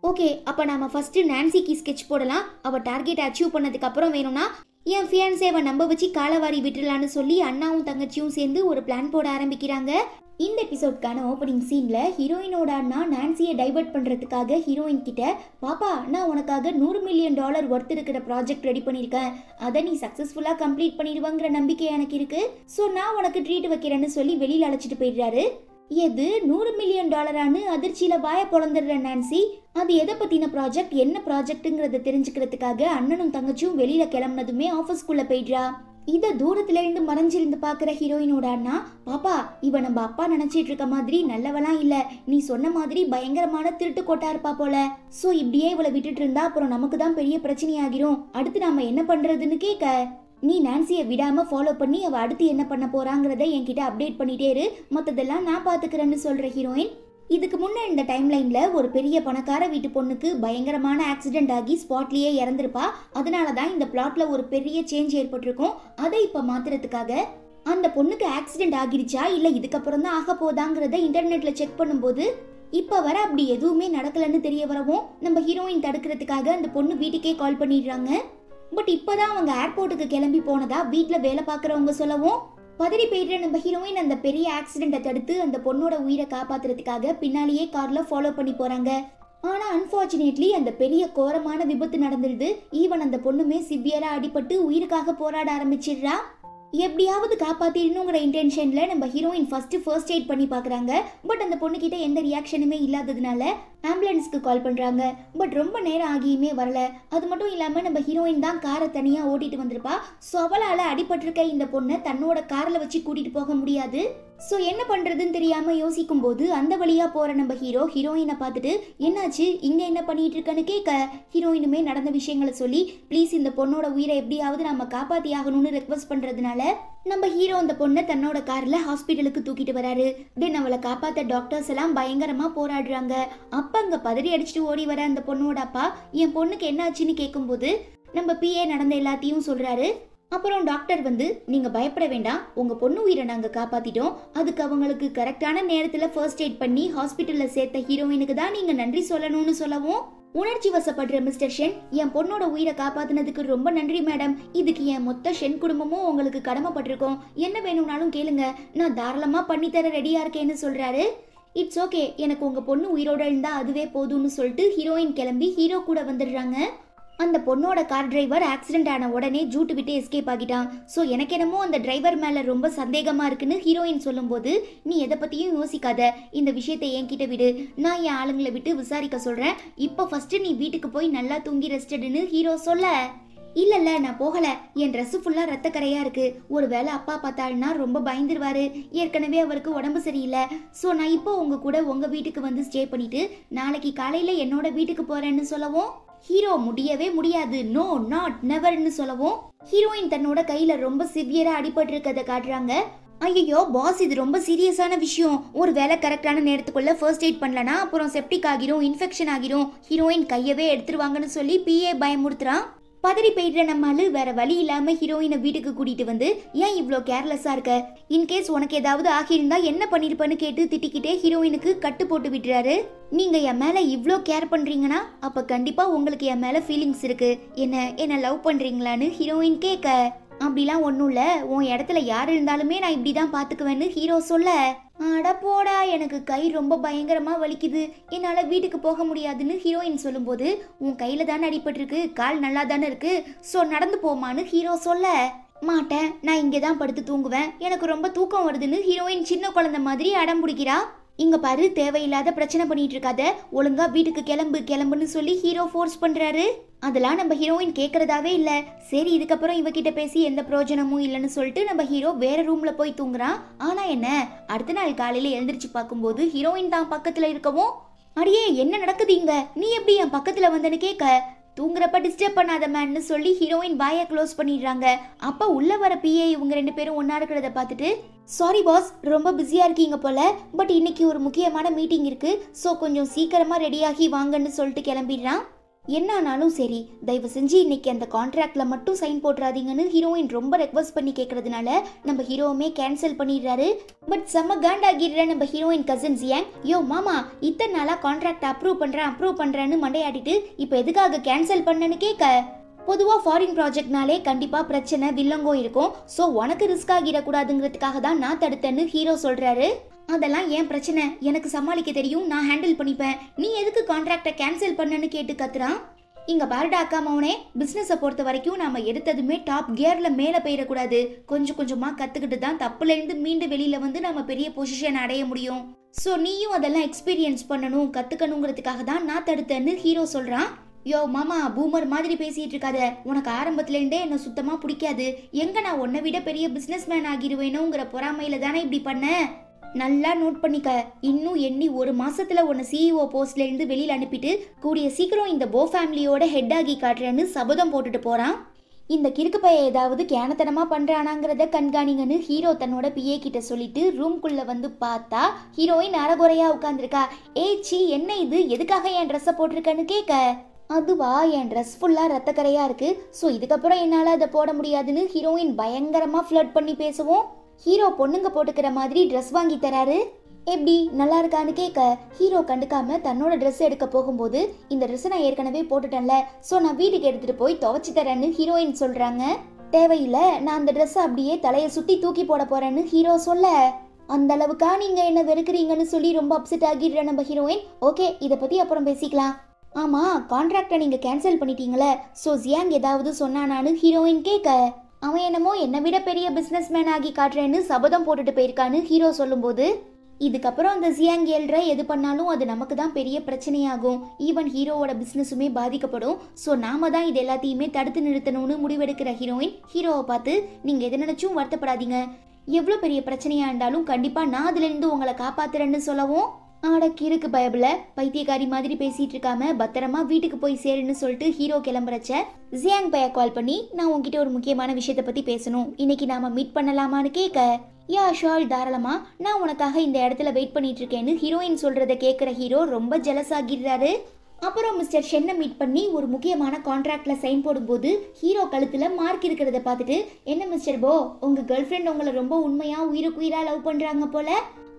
ஓகே அப்போ நாம ஃபர்ஸ்ட் நான்சிக்கு ஸ்கெட்ச் போடலாம் அவள் டார்கெட் அச்சீவ் பண்ணதுக்கப்புறம் வேணும்னா என் ஃபியான்சேவை நம்ப வச்சு காலவாரி விட்டுலான்னு சொல்லி அண்ணாவும் தங்கச்சியும் சேர்ந்து ஒரு பிளான் போட ஆரம்பிக்கிறாங்க இந்த எபிசோட்கான ஓப்பனிங் சீனில் ஹீரோயினோட அண்ணா நான்சியை டைவர்ட் பண்ணுறதுக்காக ஹீரோயின் கிட்ட பாப்பா நான் உனக்காக நூறு மில்லியன் டாலர் ஒர்த் இருக்கிற ப்ராஜெக்ட் ரெடி பண்ணியிருக்கேன் அதை நீ சக்ஸஸ்ஃபுல்லாக கம்ப்ளீட் பண்ணிடுவாங்கிற நம்பிக்கை எனக்கு இருக்குது ஸோ நான் உனக்கு ட்ரீட் வைக்கிறேன்னு சொல்லி வெளியில் அழைச்சிட்டு போயிடுறாரு எது நூறு மில்லியன் டாலரானு அதிர்ச்சியில் வாய பொழந்துடுற நான்சி அது எதை பற்றின ப்ராஜெக்ட் என்ன ப்ராஜெக்ட்டுங்கிறத தெரிஞ்சுக்கிறதுக்காக அண்ணனும் தங்கச்சியும் வெளியில் கிளம்புனதுமே ஆபீஸ்க்குள்ள போயிடுறா இதை தூரத்துல இருந்து மறைஞ்சிருந்து பார்க்குற ஹீரோயினோட அண்ணா பாப்பா இவ நம்ம அப்பா நினச்சிட்டு இருக்க மாதிரி நல்லவெல்லாம் இல்லை நீ சொன்ன மாதிரி பயங்கரமான திருட்டு கோட்டா இருப்பா போல ஸோ இப்படியே இவளை விட்டுட்டு இருந்தா அப்புறம் நமக்கு தான் பெரிய பிரச்சனையாகிரும் அடுத்து நாம என்ன பண்ணுறதுன்னு கேட்க நீ நான்சியை விடாமல் ஃபாலோ பண்ணி அவள் அடுத்து என்ன பண்ண போகிறாங்கிறத என்கிட்ட அப்டேட் பண்ணிட்டே இரு மற்றதெல்லாம் நான் பார்த்துக்கிறேன்னு சொல்கிற ஹீரோயின் இதுக்கு முன்னே இந்த டைம்லைனில் ஒரு பெரிய பணக்கார வீட்டு பொண்ணுக்கு பயங்கரமான ஆக்சிடென்ட் ஆகி ஸ்பாட்லேயே இறந்துருப்பா அதனால தான் இந்த பிளாட்ல ஒரு பெரிய சேஞ்ச் ஏற்பட்டிருக்கும் அதை இப்போ மாற்றுறதுக்காக அந்த பொண்ணுக்கு ஆக்சிடென்ட் ஆகிடுச்சா இல்லை இதுக்கப்புறம் தான் ஆக போதாங்கிறத இன்டர்நெட்டில் செக் பண்ணும்போது இப்போ வர அப்படி எதுவுமே நடக்கலன்னு தெரிய வரவும் நம்ம ஹீரோயின் தடுக்கிறதுக்காக அந்த பொண்ணு வீட்டுக்கே கால் பண்ணிடுறாங்க பட் இப்போதான் அவங்க ஏர்போர்ட்டுக்கு கிளம்பி போனதா வீட்டில் வேலை பார்க்குறவங்க சொல்லவும் பதறி போயிட்டு நம்ம ஹீரோயின் அந்த பெரிய ஆக்சிடெண்ட்டை தடுத்து அந்த பொண்ணோட உயிரை காப்பாத்துறதுக்காக பின்னாலேயே கார்ல ஃபாலோ பண்ணி போகிறாங்க ஆனால் அன்ஃபார்ச்சுனேட்லி அந்த பெரிய கோரமான விபத்து நடந்துருது ஈவன் அந்த பொண்ணுமே சிவியராக அடிபட்டு உயிருக்காக போராட ஆரம்பிச்சிடுறா எப்படியாவது காப்பாத்திடணுங்கிற இன்டென்ஷனில் நம்ம ஹீரோயின் ஃபர்ஸ்ட் ஃபர்ஸ்ட் எய்ட் பண்ணி பார்க்குறாங்க பட் அந்த பொண்ணுக்கிட்ட எந்த ரியாக்ஷனுமே இல்லாததுனால ஆம்புலன்ஸ்க்கு கால் பண்ணுறாங்க பட் ரொம்ப நேரம் ஆகியுமே வரல அது மட்டும் இல்லாமல் நம்ம ஹீரோயின் தான் காரை தனியாக ஓட்டிட்டு வந்திருப்பா ஸோ அவளால் அடிபட்டிருக்க இந்த பொண்ணை தன்னோட காரில் வச்சு கூட்டிகிட்டு போக முடியாது ஸோ என்ன பண்ணுறதுன்னு தெரியாமல் யோசிக்கும் போது அந்த வழியாக போகிற நம்ம ஹீரோ ஹீரோயினை பார்த்துட்டு என்னாச்சு இங்கே என்ன பண்ணிட்டு இருக்கேன்னு கேட்க ஹீரோயினுமே நடந்த விஷயங்களை சொல்லி ப்ளீஸ் இந்த பொண்ணோட உயிரை எப்படியாவது நம்ம காப்பாற்றி ஆகணும்னு ரெக்வஸ்ட் பண்ணுறதுனால நம்ம ஹீரோ அந்த பொண்ணை தன்னோட காரில் ஹாஸ்பிட்டலுக்கு தூக்கிட்டு வராரு தென் அவளை காப்பாற்ற டாக்டர்ஸ் எல்லாம் பயங்கரமாக போராடுறாங்க அப்ப அப்போ அங்கே பதறி அடிச்சுட்டு ஓடி வர அந்த பொண்ணோட அப்பா என் பொண்ணுக்கு என்ன ஆச்சுன்னு கேட்கும்போது நம்ம பிஏ நடந்த எல்லாத்தையும் சொல்கிறாரு அப்புறம் டாக்டர் வந்து நீங்கள் பயப்பட வேண்டாம் உங்கள் பொண்ணு உயிரை நாங்கள் காப்பாற்றிட்டோம் அதுக்கு அவங்களுக்கு கரெக்டான நேரத்தில் ஃபர்ஸ்ட் எய்ட் பண்ணி ஹாஸ்பிட்டலில் சேர்த்த ஹீரோயினுக்கு தான் நீங்கள் நன்றி சொல்லணும்னு சொல்லவும் உணர்ச்சி வசப்படுற மிஸ்டர் ஷென் என் பொண்ணோட உயிரை காப்பாத்தினதுக்கு ரொம்ப நன்றி மேடம் இதுக்கு என் மொத்த ஷென் குடும்பமும் உங்களுக்கு கடமைப்பட்டிருக்கோம் என்ன வேணும்னாலும் கேளுங்க நான் தாராளமாக தர ரெடியாக இருக்கேன்னு சொல்கிறாரு இட்ஸ் ஓகே எனக்கு உங்கள் பொண்ணு உயிரோட இருந்தால் அதுவே போதும்னு சொல்லிட்டு ஹீரோயின் கிளம்பி ஹீரோ கூட வந்துடுறாங்க அந்த பொண்ணோட கார் டிரைவர் ஆக்சிடென்ட் ஆன உடனே ஜூட்டு விட்டு எஸ்கேப் ஆகிட்டான் ஸோ எனக்கு என்னமோ அந்த டிரைவர் மேலே ரொம்ப சந்தேகமாக இருக்குன்னு ஹீரோயின் சொல்லும்போது நீ எதை பற்றியும் யோசிக்காத இந்த விஷயத்தை என்கிட்ட விடு நான் என் ஆளுங்களை விட்டு விசாரிக்க சொல்கிறேன் இப்போ ஃபஸ்ட்டு நீ வீட்டுக்கு போய் நல்லா தூங்கி ரெஸ்டடுன்னு ஹீரோ சொல்ல இல்ல இல்ல நான் போகலை என் ட்ரெஸ்ஸு ஃபுல்லாக ரத்தக்கரையாக இருக்குது ஒரு வேளை அப்பா பார்த்தாருன்னா ரொம்ப பயந்துருவார் ஏற்கனவே அவருக்கு உடம்பு சரியில்லை ஸோ நான் இப்போ உங்கள் கூட உங்கள் வீட்டுக்கு வந்து ஸ்டே பண்ணிவிட்டு நாளைக்கு காலையில் என்னோட வீட்டுக்கு போகிறேன்னு சொல்லவும் ஹீரோ முடியவே முடியாது நோ நாட் நெவர்னு சொல்லவும் ஹீரோயின் தன்னோட கையில் ரொம்ப சிவியராக அடிபட்டிருக்கிறத காட்டுறாங்க ஐயோ பாஸ் இது ரொம்ப சீரியஸான விஷயம் ஒரு வேலை கரெக்டான நேரத்துக்குள்ளே ஃபர்ஸ்ட் எய்ட் பண்ணலனா அப்புறம் செப்டிக் ஆகிரும் இன்ஃபெக்ஷன் ஆகிரும் ஹீரோயின் கையவே எடுத்துருவாங்கன்னு சொல்லி பிஏ பயமுறுத்துறான் பதறி போயிடுற நம்ம ஆளு வேற வழி இல்லாம ஹீரோயினை வீட்டுக்கு கூட்டிட்டு வந்து ஏன் இவ்வளோ கேர்லெஸ்ஸா இருக்க இன்கேஸ் உனக்கு ஏதாவது ஆகியிருந்தா என்ன பண்ணிருப்பனு கேட்டு திட்டிக்கிட்டே ஹீரோயினுக்கு கட்டு போட்டு விட்டுறாரு நீங்க என் மேல இவ்வளோ கேர் பண்றீங்கன்னா அப்ப கண்டிப்பா உங்களுக்கு என் மேல ஃபீலிங்ஸ் இருக்கு என்ன என்ன லவ் பண்றீங்களான்னு ஹீரோயின் கேட்க அப்படிலாம் ஒன்றும் இல்லை உன் இடத்துல யார் இருந்தாலுமே நான் இப்படி தான் பார்த்துக்குவேன்னு ஹீரோ சொல்ல அட போடா எனக்கு கை ரொம்ப பயங்கரமாக வலிக்குது என்னால் வீட்டுக்கு போக முடியாதுன்னு ஹீரோயின் சொல்லும்போது உன் கையில் தானே அடிபட்டிருக்கு கால் நல்லா தானே இருக்குது ஸோ நடந்து போமான்னு ஹீரோ சொல்ல மாட்டேன் நான் இங்கே தான் படுத்து தூங்குவேன் எனக்கு ரொம்ப தூக்கம் வருதுன்னு ஹீரோயின் சின்ன குழந்தை மாதிரி அடம் பிடிக்கிறா இங்கே பாரு தேவையில்லாத பிரச்சனை பண்ணிட்டு இருக்காத ஒழுங்கா வீட்டுக்கு கிளம்பு கிளம்புன்னு சொல்லி ஹீரோ ஃபோர்ஸ் பண்ணுறாரு அதெல்லாம் நம்ம ஹீரோயின் கேட்குறதாவே இல்லை சரி இதுக்கப்புறம் இவகிட்ட பேசி எந்த பிரயோஜனமும் இல்லைன்னு சொல்லிட்டு நம்ம ஹீரோ வேற ரூம்ல போய் தூங்குறான் ஆனால் என்ன அடுத்த நாள் காலையில் எழுந்திரிச்சு பார்க்கும்போது ஹீரோயின் தான் பக்கத்தில் இருக்கவும் அடியே என்ன நடக்குது இங்க நீ எப்படி என் பக்கத்துல வந்தேன்னு கேட்க தூங்குறப்ப டிஸ்டர்ப் பண்ணாத மேன்னு சொல்லி ஹீரோயின் வாயை க்ளோஸ் பண்ணிடுறாங்க அப்போ உள்ளே வர பிஏ இவங்க ரெண்டு பேரும் ஒன்றா இருக்கிறத பார்த்துட்டு சாரி பாஸ் ரொம்ப பிஸியாக இருக்கீங்க போல பட் இன்னைக்கு ஒரு முக்கியமான மீட்டிங் இருக்குது ஸோ கொஞ்சம் சீக்கிரமாக ரெடியாகி வாங்கன்னு சொல்லிட்டு கிளம்பிடுறான் என்னானாலும் சரி தயவு செஞ்சு இன்னைக்கு அந்த கான்ட்ராக்டில் மட்டும் சைன் போட்டுறாதீங்கன்னு ஹீரோயின் ரொம்ப ரெக்வஸ்ட் பண்ணி கேட்கறதுனால நம்ம ஹீரோவுமே கேன்சல் பண்ணிடுறாரு பட் செம்ம காண்டாகிற நம்ம ஹீரோயின் கசின்ஸ் ஏன் யோ மாமா இத்தனை நாளாக கான்ட்ராக்ட் அப்ரூவ் பண்ணுறேன் அப்ரூவ் பண்ணுறேன்னு மண்டையாடிட்டு இப்போ எதுக்காக கேன்சல் பண்ணனு கேட்க பொதுவாக ஃபாரின் ப்ராஜெக்ட்னாலே கண்டிப்பாக பிரச்சனை வில்லங்கோ இருக்கும் ஸோ உனக்கு ரிஸ்க் ஆகிடக்கூடாதுங்கிறதுக்காக தான் நான் தடுத்தேன்னு ஹீரோ சொல்கிறாரு அதெல்லாம் ஏன் பிரச்சனை எனக்கு சமாளிக்க தெரியும் நான் ஹேண்டில் பண்ணிப்பேன் நீ எதுக்கு கான்ட்ராக்டை கேன்சல் பண்ணனு கேட்டு கத்துறான் இங்க பாருடா அக்கா மௌனே பிசினஸை பொறுத்த வரைக்கும் நாம எடுத்ததுமே டாப் கியர்ல மேல போயிடக்கூடாது கொஞ்சம் கொஞ்சமா கத்துக்கிட்டு தான் தப்புல இருந்து மீண்டு வெளியில வந்து நம்ம பெரிய பொசிஷன் அடைய முடியும் ஸோ நீயும் அதெல்லாம் எக்ஸ்பீரியன்ஸ் பண்ணணும் கத்துக்கணுங்கிறதுக்காக தான் நான் தடுத்தேன்னு ஹீரோ சொல்றான் யோ மாமா பூமர் மாதிரி பேசிட்டு இருக்காத உனக்கு ஆரம்பத்துலேருந்தே என்ன சுத்தமாக பிடிக்காது எங்க நான் உன்னை விட பெரிய பிசினஸ் மேன் ஆகிடுவேணுங்கிற பொறாமையில தானே இப்படி பண்ண நல்லா நோட் பண்ணிக்க இன்னும் எண்ணி ஒரு மாசத்துல உன்ன சிஇஓ போஸ்ட்ல இருந்து வெளியில் அனுப்பிட்டு கூடிய சீக்கிரம் இந்த போ ஃபேமிலியோட ஹெட் ஆகி காட்டுறேன்னு சபதம் போட்டுட்டு போறான் இந்த கிறுக்கு பைய ஏதாவது கேனத்தனமா பண்றானாங்கிறத கண்காணிங்கன்னு ஹீரோ தன்னோட பிஏ கிட்ட சொல்லிட்டு ரூம்குள்ள வந்து பார்த்தா ஹீரோயின் அறகுறையா உட்காந்துருக்கா ஏ சி என்ன இது எதுக்காக என் ட்ரெஸ்ஸை போட்டிருக்கேன்னு கேட்க அதுவா என் ட்ரெஸ் ஃபுல்லாக ரத்தக்கரையாக இருக்குது ஸோ இதுக்கப்புறம் என்னால் அதை போட முடியாதுன்னு ஹீரோயின் பயங்கரமாக ஃப்ளட் பண்ணி பேசுவோம் ஹீரோ பொண்ணுங்க போட்டுக்கிற மாதிரி ட்ரெஸ் வாங்கி தராரு எப்படி நல்லா இருக்கான்னு கேட்க ஹீரோ கண்டுக்காம தன்னோட ட்ரெஸ் எடுக்க போகும்போது இந்த ட்ரெஸ்ஸை நான் ஏற்கனவே போட்டுட்டேன்ல ஸோ நான் வீட்டுக்கு எடுத்துட்டு போய் துவச்சி தரேன்னு ஹீரோயின் சொல்றாங்க தேவையில்ல நான் அந்த ட்ரெஸ்ஸை அப்படியே தலையை சுத்தி தூக்கி போட போறேன்னு ஹீரோ சொல்ல அந்த அளவுக்கா நீங்க என்ன வெறுக்கிறீங்கன்னு சொல்லி ரொம்ப அப்செட் ஆகிடுற நம்ம ஹீரோயின் ஓகே இதை பத்தி அப்புறம் பேசிக்கலாம் ஆமாம் கான்ட்ராக்டை நீங்கள் கேன்சல் பண்ணிட்டீங்களே ஸோ ஜியாங் ஏதாவது சொன்னானான்னு ஹீரோயின் கேட்க அவன் என்னமோ என்னை விட பெரிய பிஸ்னஸ்மேன் ஆகி காட்டுறேன்னு சபதம் போட்டுட்டு போயிருக்கான்னு ஹீரோ சொல்லும்போது இதுக்கப்புறம் அந்த ஜியாங் ஏல்ற எது பண்ணாலும் அது நமக்கு தான் பெரிய பிரச்சனையாகும் ஈவன் ஹீரோவோட பிஸ்னஸுமே பாதிக்கப்படும் ஸோ நாம தான் இது எல்லாத்தையுமே தடுத்து நிறுத்தணும்னு முடிவெடுக்கிற ஹீரோயின் ஹீரோவை பார்த்து நீங்கள் எதை நினச்சும் வருத்தப்படாதீங்க எவ்வளோ பெரிய பிரச்சனையாக இருந்தாலும் கண்டிப்பாக நான் அதுலேருந்து உங்களை காப்பாத்துறேன்னு சொல்லவும் ஆட கிறுக்கு பயபுல பைத்தியக்காரி மாதிரி பேசிட்டு இருக்காம பத்திரமா வீட்டுக்கு போய் சேருன்னு சொல்லிட்டு ஹீரோ கிளம்புறச்ச ஜியாங் பைய கால் பண்ணி நான் உங்ககிட்ட ஒரு முக்கியமான விஷயத்த பத்தி பேசணும் இன்னைக்கு நாம மீட் பண்ணலாமான்னு கேட்க யா ஷால் தாராளமா நான் உனக்காக இந்த இடத்துல வெயிட் பண்ணிட்டு இருக்கேன்னு ஹீரோயின் சொல்றத கேட்குற ஹீரோ ரொம்ப ஜெலஸ் ஆகிடுறாரு அப்புறம் மிஸ்டர் ஷென்னை மீட் பண்ணி ஒரு முக்கியமான கான்ட்ராக்டில் சைன் போடும்போது ஹீரோ கழுத்தில் மார்க் இருக்கிறத பார்த்துட்டு என்ன மிஸ்டர் போ உங்கள் கேர்ள் ஃப்ரெண்ட் உங்களை ரொம்ப உண்மையாக உயிருக்குயிராக லவ் பண்ணுறாங்க போல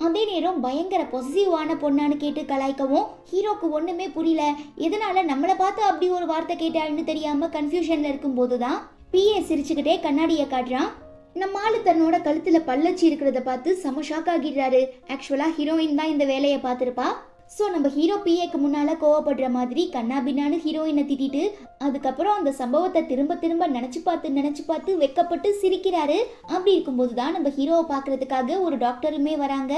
அதே நேரம் பயங்கர பொசிட்டிவான பொண்ணான்னு கேட்டு கலாய்க்கவும் ஹீரோக்கு ஒன்றுமே புரியல எதனால நம்மளை பார்த்து அப்படி ஒரு வார்த்தை கேட்டான்னு தெரியாமல் கன்ஃபியூஷனில் இருக்கும்போது தான் பிஏ சிரிச்சுக்கிட்டே கண்ணாடியை காட்டுறான் நம்ம ஆளு தன்னோட கழுத்தில் பல்லச்சி இருக்கிறத பார்த்து செம ஷாக் ஆகிடுறாரு ஆக்சுவலாக ஹீரோயின் தான் இந்த வேலையை பார்த்துருப்பா ஸோ நம்ம ஹீரோ பிஏக்கு முன்னால் கோவப்படுற மாதிரி கண்ணாபின்னானு ஹீரோயினை திட்டிட்டு அதுக்கப்புறம் அந்த சம்பவத்தை திரும்ப திரும்ப நினச்சி பார்த்து நினச்சி பார்த்து வெக்கப்பட்டு சிரிக்கிறாரு அப்படி இருக்கும்போது தான் நம்ம ஹீரோவை பார்க்கறதுக்காக ஒரு டாக்டருமே வராங்க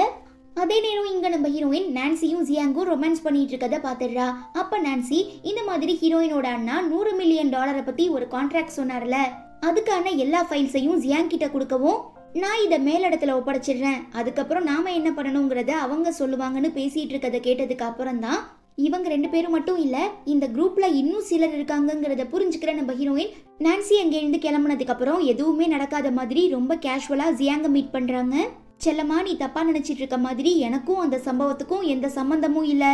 அதே நேரம் இங்க நம்ம ஹீரோயின் நான்சியும் ஜியாங்கும் ரொமான்ஸ் பண்ணிட்டு இருக்கதை பார்த்துடுறா அப்ப நான்சி இந்த மாதிரி ஹீரோயினோட அண்ணா நூறு மில்லியன் டாலரை பத்தி ஒரு கான்ட்ராக்ட் சொன்னார்ல அதுக்கான எல்லா ஃபைல்ஸையும் ஜியாங் கிட்ட கொடுக்கவும் நான் இதை மேலிடத்துல ஒப்படைச்சிடுறேன் அதுக்கப்புறம் நாம என்ன பண்ணணுங்கிறத அவங்க சொல்லுவாங்கன்னு பேசிட்டு இருக்கதை கேட்டதுக்கு அப்புறம் தான் இவங்க ரெண்டு பேரும் மட்டும் இல்ல இந்த குரூப்ல இன்னும் சிலர் இருக்காங்கங்கிறத புரிஞ்சுக்கிற நம்ம ஹீரோயின் நான்சி இருந்து கிளம்புனதுக்கு அப்புறம் எதுவுமே நடக்காத மாதிரி ரொம்ப கேஷுவலா ஜியாங்க மீட் பண்றாங்க செல்லமா நீ தப்பா நினைச்சிட்டு இருக்க மாதிரி எனக்கும் அந்த சம்பவத்துக்கும் எந்த சம்பந்தமும் இல்லை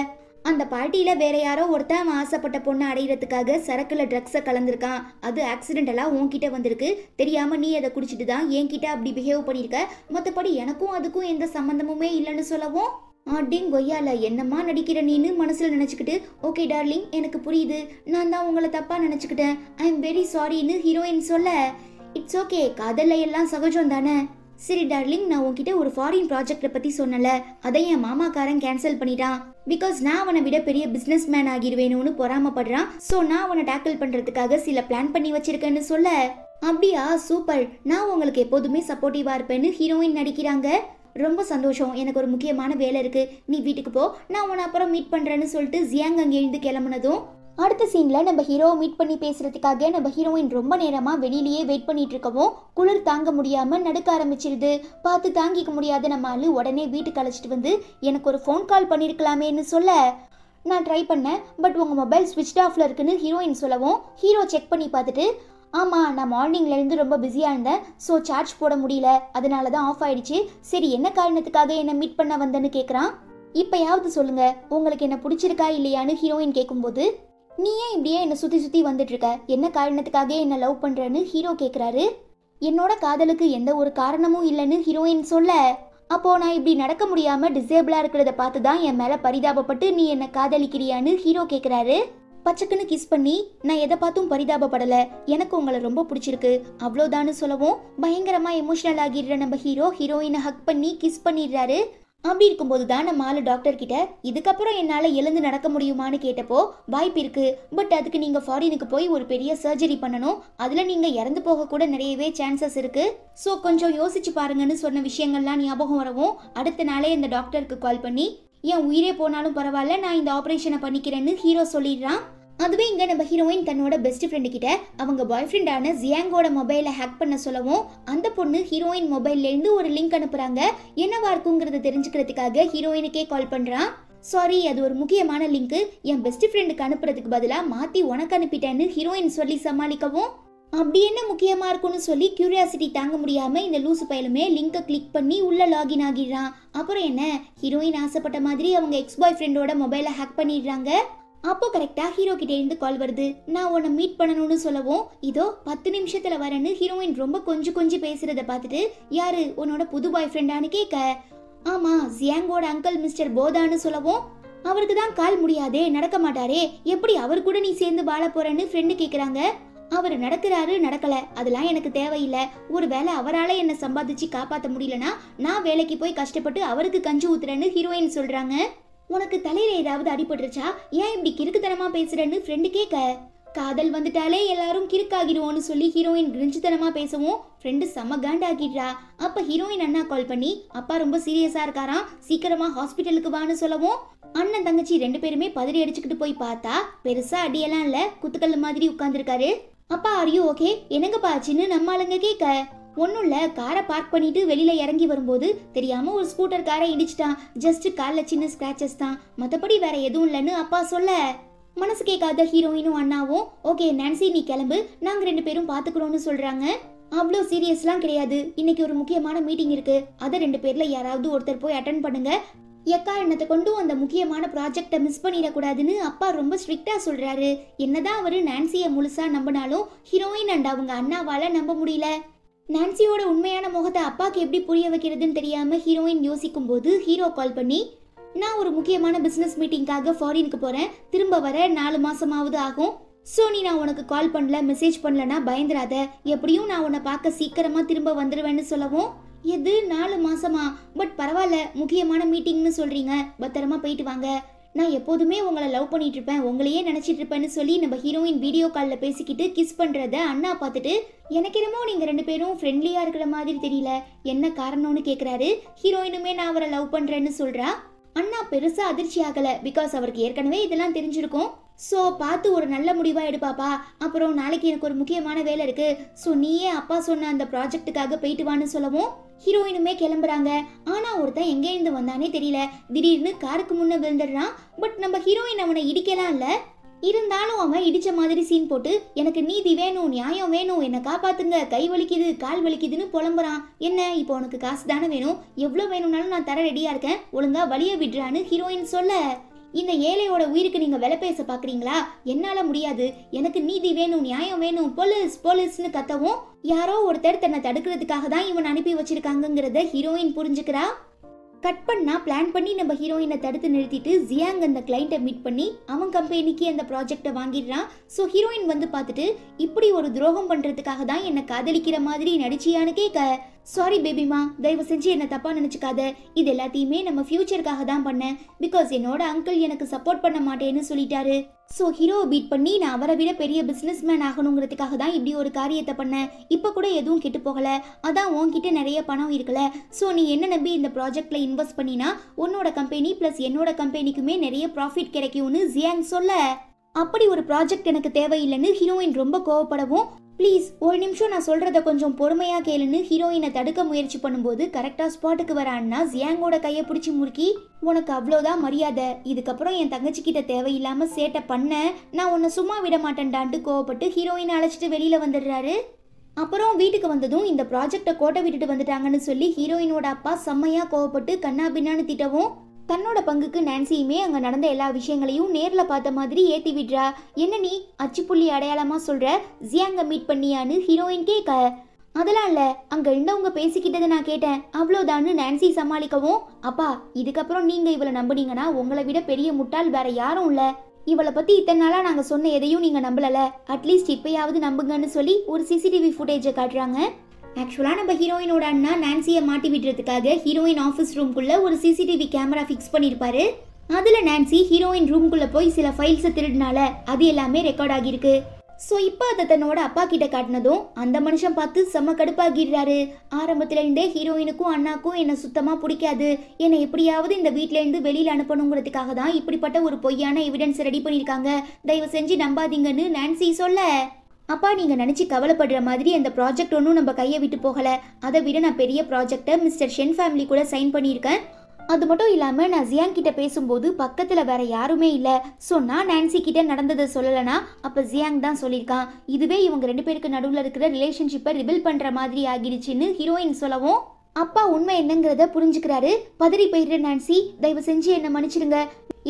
அந்த பார்ட்டியில் வேற யாரோ ஒருத்தன் ஆசைப்பட்ட பொண்ணை அடையிறதுக்காக சரக்குல ட்ரக்ஸை கலந்துருக்கான் அது ஆக்சிடென்டலாக உன்கிட்ட வந்திருக்கு தெரியாமல் நீ அதை குடிச்சிட்டு தான் என்கிட்ட அப்படி பிஹேவ் பண்ணியிருக்க மற்றபடி எனக்கும் அதுக்கும் எந்த சம்மந்தமுமே இல்லைன்னு சொல்லவும் அடிங் கொய்யால என்னம்மா நடிக்கிற நீனு மனசில் நினச்சிக்கிட்டு ஓகே டார்லிங் எனக்கு புரியுது நான் தான் உங்களை தப்பாக நினச்சிக்கிட்டேன் ஐ எம் வெரி சாரின்னு ஹீரோயின் சொல்ல இட்ஸ் ஓகே காதல்ல எல்லாம் சகஜம் தானே சரி டார்லிங் நான் உன்கிட்ட ஒரு ஃபாரின் ப்ராஜெக்டை பற்றி சொன்னல அதை என் மாமாக்காரன் கேன்சல் பண்ணிட்டான் பிகாஸ் நான் அவனை விட பெரிய பிசினஸ் மேன் ஆகிடுவேணும்னு பொறாமப்படுறான் ஸோ நான் அவனை டேக்கிள் பண்ணுறதுக்காக சில பிளான் பண்ணி வச்சிருக்கேன்னு சொல்ல அப்படியா சூப்பர் நான் உங்களுக்கு எப்போதுமே சப்போர்ட்டிவா இருப்பேன்னு ஹீரோயின் நடிக்கிறாங்க ரொம்ப சந்தோஷம் எனக்கு ஒரு முக்கியமான வேலை இருக்குது நீ வீட்டுக்கு போ நான் உன்னை அப்புறம் மீட் பண்ணுறேன்னு சொல்லிட்டு ஜியாங் அங்கே இருந்து கிளம்புனதும் அடுத்த சீனில் நம்ம ஹீரோவை மீட் பண்ணி பேசுகிறதுக்காக நம்ம ஹீரோயின் ரொம்ப நேரமாக வெளியிலேயே வெயிட் பண்ணிட்டு இருக்கவும் குளிர் தாங்க முடியாமல் நடுக்க ஆரம்பிச்சிருது பார்த்து தாங்கிக்க முடியாத நம்ம ஆள் உடனே வீட்டுக்கு அழைச்சிட்டு வந்து எனக்கு ஒரு ஃபோன் கால் பண்ணியிருக்கலாமேன்னு சொல்ல நான் ட்ரை பண்ணேன் பட் உங்கள் மொபைல் ஸ்விட்ச் ஆஃபில் இருக்குன்னு ஹீரோயின் சொல்லவும் ஹீரோ செக் பண்ணி பார்த்துட்டு ஆமாம் நான் மார்னிங்லேருந்து ரொம்ப பிஸியாக இருந்தேன் ஸோ சார்ஜ் போட முடியல அதனால தான் ஆஃப் ஆயிடுச்சு சரி என்ன காரணத்துக்காக என்னை மீட் பண்ண வந்தேன்னு கேட்குறான் இப்போயாவது சொல்லுங்கள் உங்களுக்கு என்ன பிடிச்சிருக்கா இல்லையான்னு ஹீரோயின் கேட்கும்போது நீ ஏன் இப்படியே என்னை சுற்றி சுற்றி வந்துட்டுருக்க என்ன காரணத்துக்காக என்னை லவ் பண்ணுறன்னு ஹீரோ கேட்குறாரு என்னோட காதலுக்கு எந்த ஒரு காரணமும் இல்லைன்னு ஹீரோயின் சொல்ல அப்போது நான் இப்படி நடக்க முடியாமல் டிசேபிளாக இருக்கிறத பார்த்து தான் என் மேலே பரிதாபப்பட்டு நீ என்னை காதலிக்கிறியான்னு ஹீரோ கேட்குறாரு பச்சக்குன்னு கிஸ் பண்ணி நான் எதை பார்த்தும் பரிதாபப்படலை எனக்கு உங்களை ரொம்ப பிடிச்சிருக்கு அவ்வளோதான்னு சொல்லவும் பயங்கரமாக எமோஷனல் ஆகிடுற நம்ம ஹீரோ ஹீரோயினை ஹக் பண்ணி கிஸ் பண்ணிடுறாரு அப்படி இருக்கும்போது தான் நம்ம ஆள் கிட்ட இதுக்கப்புறம் என்னால் எழுந்து நடக்க முடியுமான்னு கேட்டப்போ வாய்ப்பு இருக்குது பட் அதுக்கு நீங்கள் ஃபாரினுக்கு போய் ஒரு பெரிய சர்ஜரி பண்ணணும் அதில் நீங்கள் இறந்து போக கூட நிறையவே சான்சஸ் இருக்குது ஸோ கொஞ்சம் யோசிச்சு பாருங்கன்னு சொன்ன விஷயங்கள்லாம் ஞாபகம் வரவும் அடுத்த நாளே இந்த டாக்டருக்கு கால் பண்ணி என் உயிரே போனாலும் பரவாயில்ல நான் இந்த ஆப்ரேஷனை பண்ணிக்கிறேன்னு ஹீரோ சொல்லிடுறான் அதுவே இங்கே நம்ம ஹீரோயின் தன்னோட பெஸ்ட் ஃப்ரெண்டு கிட்ட அவங்க பாய் ஃப்ரெண்டான ஜியாங்கோட மொபைலை ஹேக் பண்ண சொல்லவும் அந்த பொண்ணு ஹீரோயின் மொபைல்லேருந்து ஒரு லிங்க் அனுப்புகிறாங்க என்னவா இருக்குங்கிறத தெரிஞ்சுக்கிறதுக்காக ஹீரோயினுக்கே கால் பண்ணுறான் சாரி அது ஒரு முக்கியமான லிங்க்கு என் பெஸ்ட் ஃப்ரெண்டுக்கு அனுப்புறதுக்கு பதிலாக மாற்றி உனக்கு அனுப்பிட்டேன்னு ஹீரோயின் சொல்லி சமாளிக்கவும் அப்படி என்ன முக்கியமாக இருக்கும்னு சொல்லி கியூரியாசிட்டி தாங்க முடியாமல் இந்த லூசு பயிலுமே லிங்கை கிளிக் பண்ணி உள்ளே லாகின் ஆகிடுறான் அப்புறம் என்ன ஹீரோயின் ஆசைப்பட்ட மாதிரி அவங்க எக்ஸ் பாய் ஃப்ரெண்டோட மொபைலை ஹேக் பண்ணிடுறாங்க அப்போ கரெக்டா ஹீரோ கிட்ட இருந்து கால் வருது நான் உன்னை மீட் பண்ணணும்னு சொல்லவும் இதோ பத்து நிமிஷத்துல வரேன்னு ஹீரோயின் ரொம்ப கொஞ்சம் கொஞ்சம் பேசுறத பார்த்துட்டு யாரு உன்னோட புது பாய் ஃப்ரெண்டான்னு கேட்க ஆமா ஜியாங்கோட அங்கிள் மிஸ்டர் போதான்னு சொல்லவும் அவருக்கு தான் கால் முடியாதே நடக்க மாட்டாரே எப்படி அவர் கூட நீ சேர்ந்து வாழ போறன்னு ஃப்ரெண்டு கேக்குறாங்க அவர் நடக்கிறாரு நடக்கல அதெல்லாம் எனக்கு தேவையில்லை ஒருவேளை அவரால் என்னை சம்பாதிச்சு காப்பாற்ற முடியலனா நான் வேலைக்கு போய் கஷ்டப்பட்டு அவருக்கு கஞ்சி ஊத்துறேன்னு ஹீரோயின் சொல்றாங்க உனக்கு தலையில் ஏதாவது அடிபட்டுருச்சா ஏன் இப்படி கிறுக்குத்தனமா பேசுறேன்னு ஃப்ரெண்டு கேட்க காதல் வந்துட்டாலே எல்லாரும் கிறுக்காகிடுவோன்னு சொல்லி ஹீரோயின் கிரிஞ்சுத்தனமா பேசவும் ஃப்ரெண்டு செம்ம காண்டாக்கிடுறா அப்போ ஹீரோயின் அண்ணா கால் பண்ணி அப்பா ரொம்ப சீரியஸாக இருக்காராம் சீக்கிரமா ஹாஸ்பிட்டலுக்கு வான்னு சொல்லவும் அண்ணன் தங்கச்சி ரெண்டு பேருமே பதறி அடிச்சுக்கிட்டு போய் பார்த்தா பெருசாக அடியெல்லாம் இல்லை குத்துக்கல் மாதிரி உட்காந்துருக்காரு அப்பா அரியோ ஓகே என்னங்கப்பா ஆச்சுன்னு நம்ம ஆளுங்க கேட்க ஒன்றும் இல்லை காரை பார்க் பண்ணிட்டு வெளியில் இறங்கி வரும்போது தெரியாமல் ஒரு ஸ்கூட்டர் காரை இடிச்சிட்டான் ஜஸ்ட் காலில் சின்ன ஸ்கிராச்சஸ் தான் மற்றபடி வேற எதுவும் இல்லைன்னு அப்பா சொல்ல மனசு கேட்காத ஹீரோயினும் அண்ணாவும் ஓகே நான்சி நீ கிளம்பு நாங்கள் ரெண்டு பேரும் பார்த்துக்கிறோன்னு சொல்கிறாங்க அவ்வளோ சீரியஸ்லாம் கிடையாது இன்னைக்கு ஒரு முக்கியமான மீட்டிங் இருக்கு அதை ரெண்டு பேரில் யாராவது ஒருத்தர் போய் அட்டன் பண்ணுங்க எக்கா எண்ணத்தை கொண்டும் அந்த முக்கியமான ப்ராஜெக்டை மிஸ் பண்ணிடக்கூடாதுன்னு அப்பா ரொம்ப ஸ்ட்ரிக்டாக சொல்கிறாரு என்னதான் அவர் நான்சியை முழுசாக நம்பினாலும் ஹீரோயின் அண்ட் அவங்க அண்ணாவால் நம்ப முடியல நான்சியோட உண்மையான முகத்தை அப்பாவுக்கு எப்படி புரிய வைக்கிறதுன்னு தெரியாமல் ஹீரோயின் யோசிக்கும் போது ஹீரோ கால் பண்ணி நான் ஒரு முக்கியமான பிஸ்னஸ் மீட்டிங்காக ஃபாரினுக்கு போகிறேன் திரும்ப வர நாலு மாதமாவது ஆகும் ஸோ நீ நான் உனக்கு கால் பண்ணல மெசேஜ் பண்ணலனா பயந்துராத எப்படியும் நான் உன்னை பார்க்க சீக்கிரமாக திரும்ப வந்துடுவேன்னு சொல்லவும் எது நாலு மாசமா பட் பரவாயில்ல முக்கியமான மீட்டிங்னு சொல்கிறீங்க பத்திரமா போயிட்டு வாங்க நான் எப்போதுமே உங்களை லவ் பண்ணிட்டு இருப்பேன் உங்களையே நினைச்சிட்டு இருப்பேன்னு சொல்லி நம்ம ஹீரோயின் வீடியோ காலில் பேசிக்கிட்டு கிஸ் பண்ணுறத அண்ணா பார்த்துட்டு எனக்கு என்னமோ நீங்கள் ரெண்டு பேரும் ஃப்ரெண்ட்லியாக இருக்கிற மாதிரி தெரியல என்ன காரணம்னு கேட்குறாரு ஹீரோயினுமே நான் அவரை லவ் பண்ணுறேன்னு சொல்கிறா அண்ணா பெருசாக அதிர்ச்சி ஆகலை பிகாஸ் அவருக்கு ஏற்கனவே இதெல்லாம் தெரிஞ்சிருக்கும் ஸோ பார்த்து ஒரு நல்ல முடிவாக எடுப்பாப்பா அப்புறம் நாளைக்கு எனக்கு ஒரு முக்கியமான வேலை இருக்குது ஸோ நீயே அப்பா சொன்ன அந்த ப்ராஜெக்ட்டுக்காக போயிட்டு வான்னு சொல்லவும் ஹீரோயினுமே கிளம்புறாங்க ஆனால் ஒருத்தன் எங்கேருந்து வந்தானே தெரியல திடீர்னு காருக்கு முன்னே விழுந்துடுறான் பட் நம்ம ஹீரோயின் அவனை இடிக்கலாம் இல்லை இருந்தாலும் அவன் இடித்த மாதிரி சீன் போட்டு எனக்கு நீதி வேணும் நியாயம் வேணும் என்னை காப்பாத்துங்க கை வலிக்குது கால் வலிக்குதுன்னு புலம்புறான் என்ன இப்போ உனக்கு காசு தானே வேணும் எவ்வளோ வேணும்னாலும் நான் தர ரெடியாக இருக்கேன் ஒழுங்காக வழியை விடுறான்னு ஹீரோயின் சொல்ல இந்த ஏழையோட உயிருக்கு நீங்க விலை பேச பாக்குறீங்களா என்னால முடியாது எனக்கு நீதி வேணும் நியாயம் வேணும் போலீஸ் போலீஸ்னு கத்தவும் யாரோ ஒருத்தர் தன்னை தடுக்கிறதுக்காக தான் இவன் அனுப்பி வச்சிருக்காங்கிறத ஹீரோயின் புரிஞ்சுக்கிறா கட் பண்ணால் பிளான் பண்ணி நம்ம ஹீரோயினை தடுத்து நிறுத்திட்டு ஜியாங் அந்த கிளைண்ட்டை மீட் பண்ணி அவன் கம்பெனிக்கு அந்த ப்ராஜெக்டை வாங்கிடுறான் ஸோ ஹீரோயின் வந்து பார்த்துட்டு இப்படி ஒரு துரோகம் பண்ணுறதுக்காக தான் என்னை காதலிக்கிற மாதிரி நடிச்சியானுக்கே க சாரி பேபிமா தயவு செஞ்சு என்னை தப்பாக நினச்சிக்காத இது எல்லாத்தையுமே நம்ம ஃப்யூச்சருக்காக தான் பண்ணேன் பிகாஸ் என்னோட அங்கிள் எனக்கு சப்போர்ட் பண்ண மாட்டேன்னு சொல்லிட்டாரு ஸோ ஹீரோவை பீட் பண்ணி நான் அவரை விட பெரிய பிசினஸ் மேன் ஆகணுங்கிறதுக்காக தான் இப்படி ஒரு காரியத்தை பண்ணேன் இப்போ கூட எதுவும் கெட்டு போகலை அதான் உன்கிட்ட நிறைய பணம் இருக்கல ஸோ நீ என்ன நம்பி இந்த ப்ராஜெக்ட்ல இன்வெஸ்ட் பண்ணினா உன்னோட கம்பெனி ப்ளஸ் என்னோட கம்பெனிக்குமே நிறைய ப்ராஃபிட் கிடைக்கும்னு ஜியாங் சொல்ல அப்படி ஒரு ப்ராஜெக்ட் எனக்கு தேவையில்லைன்னு ஹீரோயின் ரொம்ப கோவப்படவும் ப்ளீஸ் ஒரு நிமிஷம் நான் சொல்கிறத கொஞ்சம் பொறுமையாக கேளுன்னு ஹீரோயினை தடுக்க முயற்சி பண்ணும்போது கரெக்டாக ஸ்பாட்டுக்கு வரான்னா ஜியாங்கோட கையை பிடிச்சி முறுக்கி உனக்கு அவ்வளோதான் மரியாதை இதுக்கப்புறம் என் கிட்ட தேவையில்லாமல் சேட்டை பண்ண நான் உன்னை சும்மா விட மாட்டேன்டான்ட்டு கோவப்பட்டு ஹீரோயினை அழைச்சிட்டு வெளியில் வந்துடுறாரு அப்புறம் வீட்டுக்கு வந்ததும் இந்த ப்ராஜெக்டை கோட்டை விட்டுட்டு வந்துட்டாங்கன்னு சொல்லி ஹீரோயினோட அப்பா செம்மையாக கோவப்பட்டு கண்ணா பின்னான்னு திட்டவும் தன்னோட பங்குக்கு நான்சியுமே அங்கே நடந்த எல்லா விஷயங்களையும் நேரில் பார்த்த மாதிரி ஏற்றி விடுறா என்ன நீ அச்சுப்புள்ளி அடையாளமாக சொல்கிற ஜியாங்க மீட் பண்ணியான்னு ஹீரோயின் கேட்க அதெல்லாம் இல்லை அங்கே இருந்தவங்க பேசிக்கிட்டதை நான் கேட்டேன் அவ்வளோதான்னு நான்சி சமாளிக்கவும் அப்பா இதுக்கப்புறம் நீங்கள் இவளை நம்புனீங்கன்னா உங்களை விட பெரிய முட்டாள் வேற யாரும் இல்லை இவளை பற்றி இத்தனை நாளாக நாங்கள் சொன்ன எதையும் நீங்கள் நம்பலல அட்லீஸ்ட் இப்பயாவது நம்புங்கன்னு சொல்லி ஒரு சிசிடிவி ஃபுட்டேஜை காட்டுறாங்க ஆக்சுவலாக நம்ம ஹீரோயினோட அண்ணா நான்சியை மாட்டி விடுறதுக்காக ஹீரோயின் ஆஃபீஸ் ரூம்குள்ளே ஒரு சிசிடிவி கேமரா ஃபிக்ஸ் பண்ணியிருப்பாரு அதில் நான்சி ஹீரோயின் ரூம்குள்ளே போய் சில ஃபைல்ஸை திருடினால அது எல்லாமே ரெக்கார்ட் ஆகியிருக்கு ஸோ இப்போ அதை தன்னோட அப்பா கிட்ட காட்டினதும் அந்த மனுஷன் பார்த்து செம்ம கடுப்பாகிடுறாரு ஆரம்பத்துலேருந்தே ஹீரோயினுக்கும் அண்ணாக்கும் என்னை சுத்தமாக பிடிக்காது என்னை எப்படியாவது இந்த வீட்டிலேருந்து வெளியில் அனுப்பணுங்கிறதுக்காக தான் இப்படிப்பட்ட ஒரு பொய்யான எவிடன்ஸ் ரெடி பண்ணியிருக்காங்க தயவு செஞ்சு நம்பாதீங்கன்னு நான்சி சொல்ல அப்பா நீங்கள் நினச்சி கவலைப்படுற மாதிரி அந்த ப்ராஜெக்ட் ஒன்றும் நம்ம கையை விட்டு போகலை அதை விட நான் பெரிய ப்ராஜெக்டை மிஸ்டர் ஷென் ஃபேமிலி கூட சைன் பண்ணியிருக்கேன் அது மட்டும் இல்லாமல் நான் ஜியாங் கிட்ட பேசும்போது பக்கத்தில் வேற யாருமே இல்லை ஸோ நான் நான்சி கிட்ட நடந்ததை சொல்லலைன்னா அப்போ ஜியாங் தான் சொல்லியிருக்கான் இதுவே இவங்க ரெண்டு பேருக்கு நடுவில் இருக்கிற ரிலேஷன்ஷிப்பை ரிபில் பண்ணுற மாதிரி ஆகிடுச்சின்னு ஹீரோயின் சொல்லவும் அப்பா உண்மை என்னங்கிறத புரிஞ்சுக்கிறாரு பதறி போயிடுற நான்சி தயவு செஞ்சு என்னை மன்னிச்சிடுங்க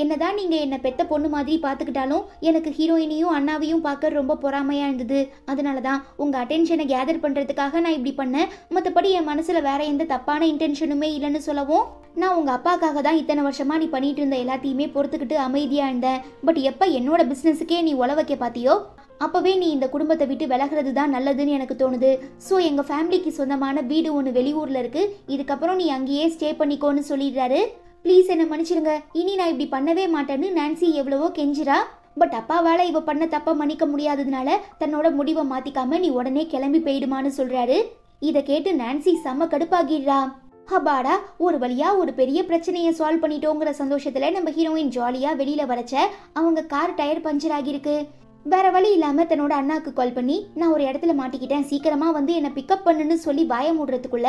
என்னதான் நீங்கள் என்னை பெத்த பொண்ணு மாதிரி பார்த்துக்கிட்டாலும் எனக்கு ஹீரோயினையும் அண்ணாவையும் பார்க்க ரொம்ப பொறாமையாக இருந்தது அதனாலதான் தான் உங்கள் அட்டென்ஷனை கேதர் பண்ணுறதுக்காக நான் இப்படி பண்ணேன் மற்றபடி என் மனசில் வேற எந்த தப்பான இன்டென்ஷனுமே இல்லைன்னு சொல்லவும் நான் உங்கள் அப்பாக்காக தான் இத்தனை வருஷமாக நீ பண்ணிட்டு இருந்த எல்லாத்தையுமே பொறுத்துக்கிட்டு அமைதியாக இருந்தேன் பட் எப்போ என்னோட பிஸ்னஸுக்கே நீ உழவைக்க பாத்தியோ பார்த்தியோ அப்போவே நீ இந்த குடும்பத்தை விட்டு விலகிறது தான் நல்லதுன்னு எனக்கு தோணுது ஸோ எங்கள் ஃபேமிலிக்கு சொந்தமான வீடு ஒன்று வெளியூரில் இருக்குது இதுக்கப்புறம் நீ அங்கேயே ஸ்டே பண்ணிக்கோன்னு சொல்லிடுறாரு ப்ளீஸ் என்னை மன்னிச்சிருங்க இனி நான் இப்படி பண்ணவே மாட்டேன்னு நான்சி எவ்வளவோ கெஞ்சிரா பட் அப்பாவால் இவ பண்ண தப்ப மன்னிக்க முடியாததுனால தன்னோட முடிவை மாத்திக்காம நீ உடனே கிளம்பி போயிடுமான்னு சொல்கிறாரு இதை கேட்டு நான்சி செம்ம கடுப்பாகிடுறா ஹபாடா ஒரு வழியா ஒரு பெரிய பிரச்சனையை சால்வ் பண்ணிட்டோங்கிற சந்தோஷத்துல நம்ம ஹீரோயின் ஜாலியா வெளியில வரச்ச அவங்க கார் டயர் பஞ்சர் ஆகியிருக்கு வேற வழி இல்லாமல் தன்னோட அண்ணாக்கு கால் பண்ணி நான் ஒரு இடத்துல மாட்டிக்கிட்டேன் சீக்கிரமாக வந்து என்னை பிக்கப் பண்ணுன்னு சொல்லி வாய மூடுறதுக்குள்ள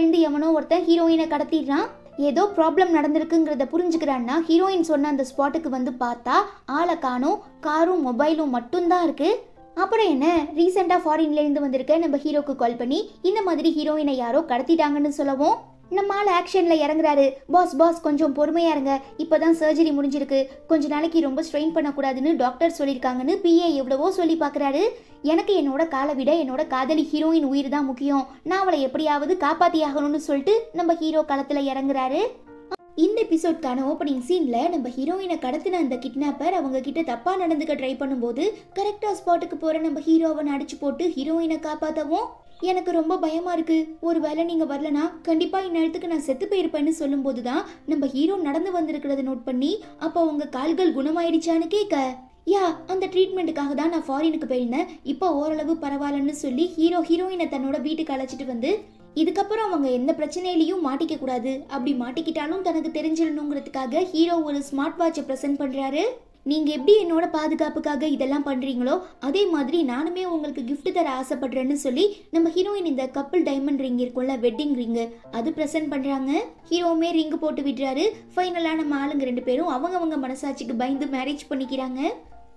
இருந்து எவனோ ஒருத்தன் ஹீரோயினை கடத்திடுறான் ஏதோ ப்ராப்ளம் நடந்திருக்குங்கிறத புரிஞ்சுக்கிறான்னா ஹீரோயின் சொன்ன அந்த ஸ்பாட்டுக்கு வந்து பார்த்தா ஆளை காணும் காரும் மொபைலும் மட்டும்தான் இருக்குது அப்புறம் என்ன ரீசெண்டாக ஃபாரின்லேருந்து வந்திருக்க நம்ம ஹீரோக்கு கால் பண்ணி இந்த மாதிரி ஹீரோயினை யாரோ கடத்திட்டாங்கன்னு சொல்லவும் நம்ம ஆள் ஆக்ஷனில் இறங்குறாரு பாஸ் பாஸ் கொஞ்சம் பொறுமையாக இருங்க இப்போ தான் சர்ஜரி முடிஞ்சிருக்கு கொஞ்ச நாளைக்கு ரொம்ப ஸ்ட்ரெயின் பண்ணக்கூடாதுன்னு டாக்டர் சொல்லியிருக்காங்கன்னு பிஏ எவ்வளவோ சொல்லி பார்க்குறாரு எனக்கு என்னோட காலை விட என்னோட காதலி ஹீரோயின் உயிர் தான் முக்கியம் நான் அவளை எப்படியாவது காப்பாற்றியாகணும்னு சொல்லிட்டு நம்ம ஹீரோ காலத்தில் இறங்குறாரு இந்த எபிசோட்கான ஓப்பனிங் சீனில் நம்ம ஹீரோயினை கடத்தின அந்த கிட்னாப்பர் அவங்க கிட்ட தப்பாக நடந்துக்க ட்ரை பண்ணும்போது கரெக்டாக ஸ்பாட்டுக்கு போகிற நம்ம ஹீரோவை அடிச்சு போட்டு ஹீரோயினை காப்பாற்றவும் எனக்கு ரொம்ப பயமாக இருக்குது ஒரு வேளை நீங்கள் வரலனா கண்டிப்பாக இந்நேரத்துக்கு நான் செத்து போயிருப்பேன்னு சொல்லும்போது தான் நம்ம ஹீரோ நடந்து வந்திருக்கிறத நோட் பண்ணி அப்போ உங்கள் கால்கள் குணமாயிடுச்சான்னு கேட்க யா அந்த ட்ரீட்மெண்ட்டுக்காக தான் நான் ஃபாரினுக்கு போயிருந்தேன் இப்போ ஓரளவு பரவாயில்லன்னு சொல்லி ஹீரோ ஹீரோயினை தன்னோட வீட்டுக்கு அழைச்சிட்டு வந்து இதுக்கப்புறம் அவங்க எந்த பிரச்சனையிலையும் மாட்டிக்க கூடாது அப்படி மாட்டிக்கிட்டாலும் தனக்கு தெரிஞ்சிடணுங்கிறதுக்காக ஹீரோ ஒரு ஸ்மார்ட் வாட்சை ப்ரெசென்ட் பண்ணுறாரு நீங்கள் எப்படி என்னோட பாதுகாப்புக்காக இதெல்லாம் பண்ணுறீங்களோ அதே மாதிரி நானுமே உங்களுக்கு கிஃப்ட் தர ஆசைப்படுறேன்னு சொல்லி நம்ம ஹீரோயின் இந்த கப்பல் டைமண்ட் ரிங் இருக்கும்ல வெட்டிங் ரிங் அது ப்ரெசென்ட் பண்ணுறாங்க ஹீரோவுமே ரிங் போட்டு விடுறாரு ஃபைனலா நம்ம ஆளுங்க ரெண்டு பேரும் அவங்கவங்க மனசாட்சிக்கு பயந்து மேரேஜ் பண்ணிக்கிறாங்க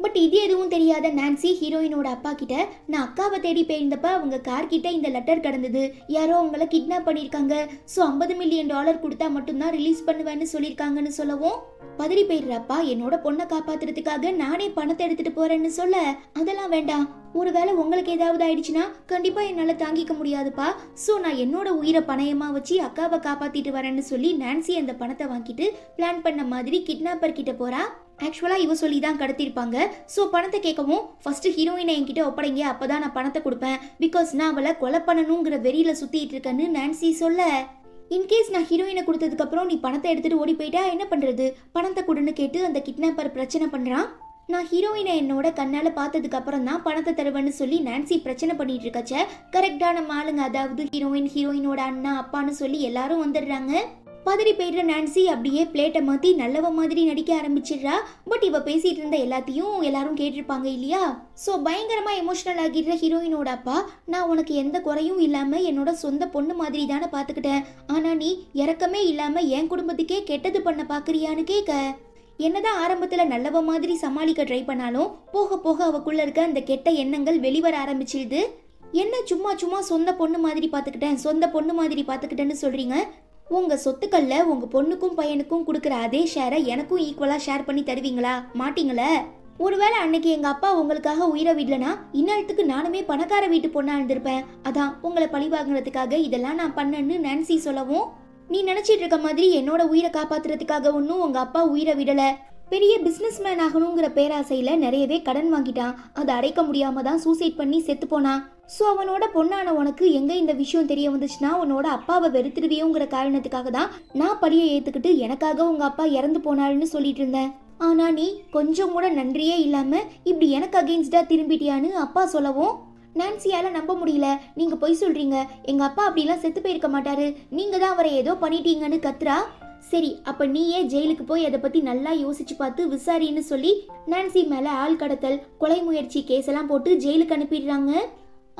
பட் இது எதுவும் தெரியாத நான்சி ஹீரோயினோட அப்பா கிட்ட நான் அக்காவை தேடி போயிருந்தப்ப அவங்க கார்கிட்ட இந்த லெட்டர் கடந்தது யாரோ அவங்கள கிட்னாப் பண்ணியிருக்காங்க ஸோ ஐம்பது மில்லியன் டாலர் கொடுத்தா மட்டும்தான் ரிலீஸ் பண்ணுவேன்னு சொல்லியிருக்காங்கன்னு சொல்லவும் பதறி போயிடுறப்பா என்னோட பொண்ணை காப்பாத்துறதுக்காக நானே பணத்தை எடுத்துட்டு போறேன்னு சொல்ல அதெல்லாம் வேண்டாம் ஒருவேளை உங்களுக்கு ஏதாவது ஆயிடுச்சுன்னா கண்டிப்பாக என்னால் தாங்கிக்க முடியாதுப்பா ஸோ நான் என்னோட உயிரை பணயமாக வச்சு அக்காவை காப்பாற்றிட்டு வரேன்னு சொல்லி நான்சி அந்த பணத்தை வாங்கிட்டு பிளான் பண்ண மாதிரி கிட்னாப்பர் கிட்ட போகிறா ஆக்சுவலாக இவ சொல்லி தான் கடத்திருப்பாங்க ஸோ பணத்தை கேட்கவும் ஃபஸ்ட்டு ஹீரோயினை என்கிட்ட ஒப்படைங்க அப்போ தான் நான் பணத்தை கொடுப்பேன் பிகாஸ் நான் அவளை கொலை பண்ணணுங்கிற வெறியில் சுற்றிட்டு இருக்கேன்னு நான்சி சொல்ல இன்கேஸ் நான் ஹீரோயினை கொடுத்ததுக்கப்புறம் நீ பணத்தை எடுத்துகிட்டு ஓடி போயிட்டா என்ன பண்ணுறது பணத்தை கொடுன்னு கேட்டு அந்த கிட்னாப்பர் பிரச்சனை பண்ணுறான் நான் ஹீரோயினை என்னோட கண்ணால் பார்த்ததுக்கப்புறம் அப்புறம் தான் பணத்தை தருவேன்னு சொல்லி நான்சி பிரச்சனை பண்ணிட்டு இருக்கச்ச கரெக்டான ஆளுங்க அதாவது ஹீரோயின் ஹீரோயினோட அண்ணா அப்பான்னு சொல்லி எல்லாரும் வந்துடுறாங்க பதறி போயிடுற நான்சி அப்படியே பிளேட்டை மாற்றி நல்லவ மாதிரி நடிக்க ஆரம்பிச்சிடுறா பட் இவ பேசிகிட்டு இருந்த எல்லாத்தையும் எல்லாரும் கேட்டிருப்பாங்க இல்லையா ஸோ பயங்கரமாக எமோஷனல் ஆகிடுற ஹீரோயினோட அப்பா நான் உனக்கு எந்த குறையும் இல்லாமல் என்னோட சொந்த பொண்ணு மாதிரி தானே பார்த்துக்கிட்டேன் ஆனால் நீ இறக்கமே இல்லாமல் என் குடும்பத்துக்கே கெட்டது பண்ண பார்க்குறியான்னு கேட்க என்னதான் ஆரம்பத்தில் நல்லவ மாதிரி சமாளிக்க ட்ரை பண்ணாலும் போக போக அவக்குள்ளே இருக்க அந்த கெட்ட எண்ணங்கள் வெளிவர ஆரம்பிச்சிடுது என்ன சும்மா சும்மா சொந்த பொண்ணு மாதிரி பார்த்துக்கிட்டேன் சொந்த பொண்ணு மாதிரி பார்த்துக்கிட்டேன்னு சொல்கிறீங்க உங்கள் சொத்துக்களில் உங்கள் பொண்ணுக்கும் பையனுக்கும் கொடுக்குற அதே ஷேரை எனக்கும் ஈக்குவலாக ஷேர் பண்ணி தருவீங்களா மாட்டீங்களா ஒருவேளை அன்னைக்கு எங்க அப்பா உங்களுக்காக உயிரை விடலனா இன்னத்துக்கு நானுமே பணக்கார வீட்டு பொண்ணா இருந்திருப்பேன் அதான் உங்களை பழி வாங்குறதுக்காக இதெல்லாம் நான் பண்ணேன்னு நான்சி சொல்லவும் நீ நினைச்சிட்டு இருக்க மாதிரி என்னோட உயிரை காப்பாத்துறதுக்காக ஒன்றும் உங்க அப்பா உயிரை விடல பெரிய பிஸ்னஸ்மேன் ஆகணுங்கிற பேராசையில் நிறையவே கடன் வாங்கிட்டான் அதை அடைக்க முடியாமல் தான் சூசைட் பண்ணி செத்து போனான் ஸோ அவனோட பொண்ணான உனக்கு எங்கே இந்த விஷயம் தெரிய வந்துச்சுன்னா உன்னோட அப்பாவை வெறுத்துருவியோங்கிற காரணத்துக்காக தான் நான் பழியை ஏற்றுக்கிட்டு எனக்காக உங்கள் அப்பா இறந்து போனாருன்னு சொல்லிட்டு இருந்தேன் ஆனால் நீ கொஞ்சம் கூட நன்றியே இல்லாமல் இப்படி எனக்கு அகெயின்ஸ்டாக திரும்பிட்டியான்னு அப்பா சொல்லவும் நான்சியால் நம்ப முடியல நீங்கள் பொய் சொல்கிறீங்க எங்கள் அப்பா அப்படிலாம் செத்து போயிருக்க மாட்டாரு நீங்கள் தான் அவரை ஏதோ பண்ணிட்டீங்கன்னு கத்துறா சரி அப்ப நீயே ஜெயிலுக்கு போய் அதை பத்தி நல்லா யோசிச்சு பார்த்து விசாரின்னு சொல்லி நான்சி மேல ஆள் கடத்தல் கொலை முயற்சி கேஸ் எல்லாம் போட்டு ஜெயிலுக்கு அனுப்பிடுறாங்க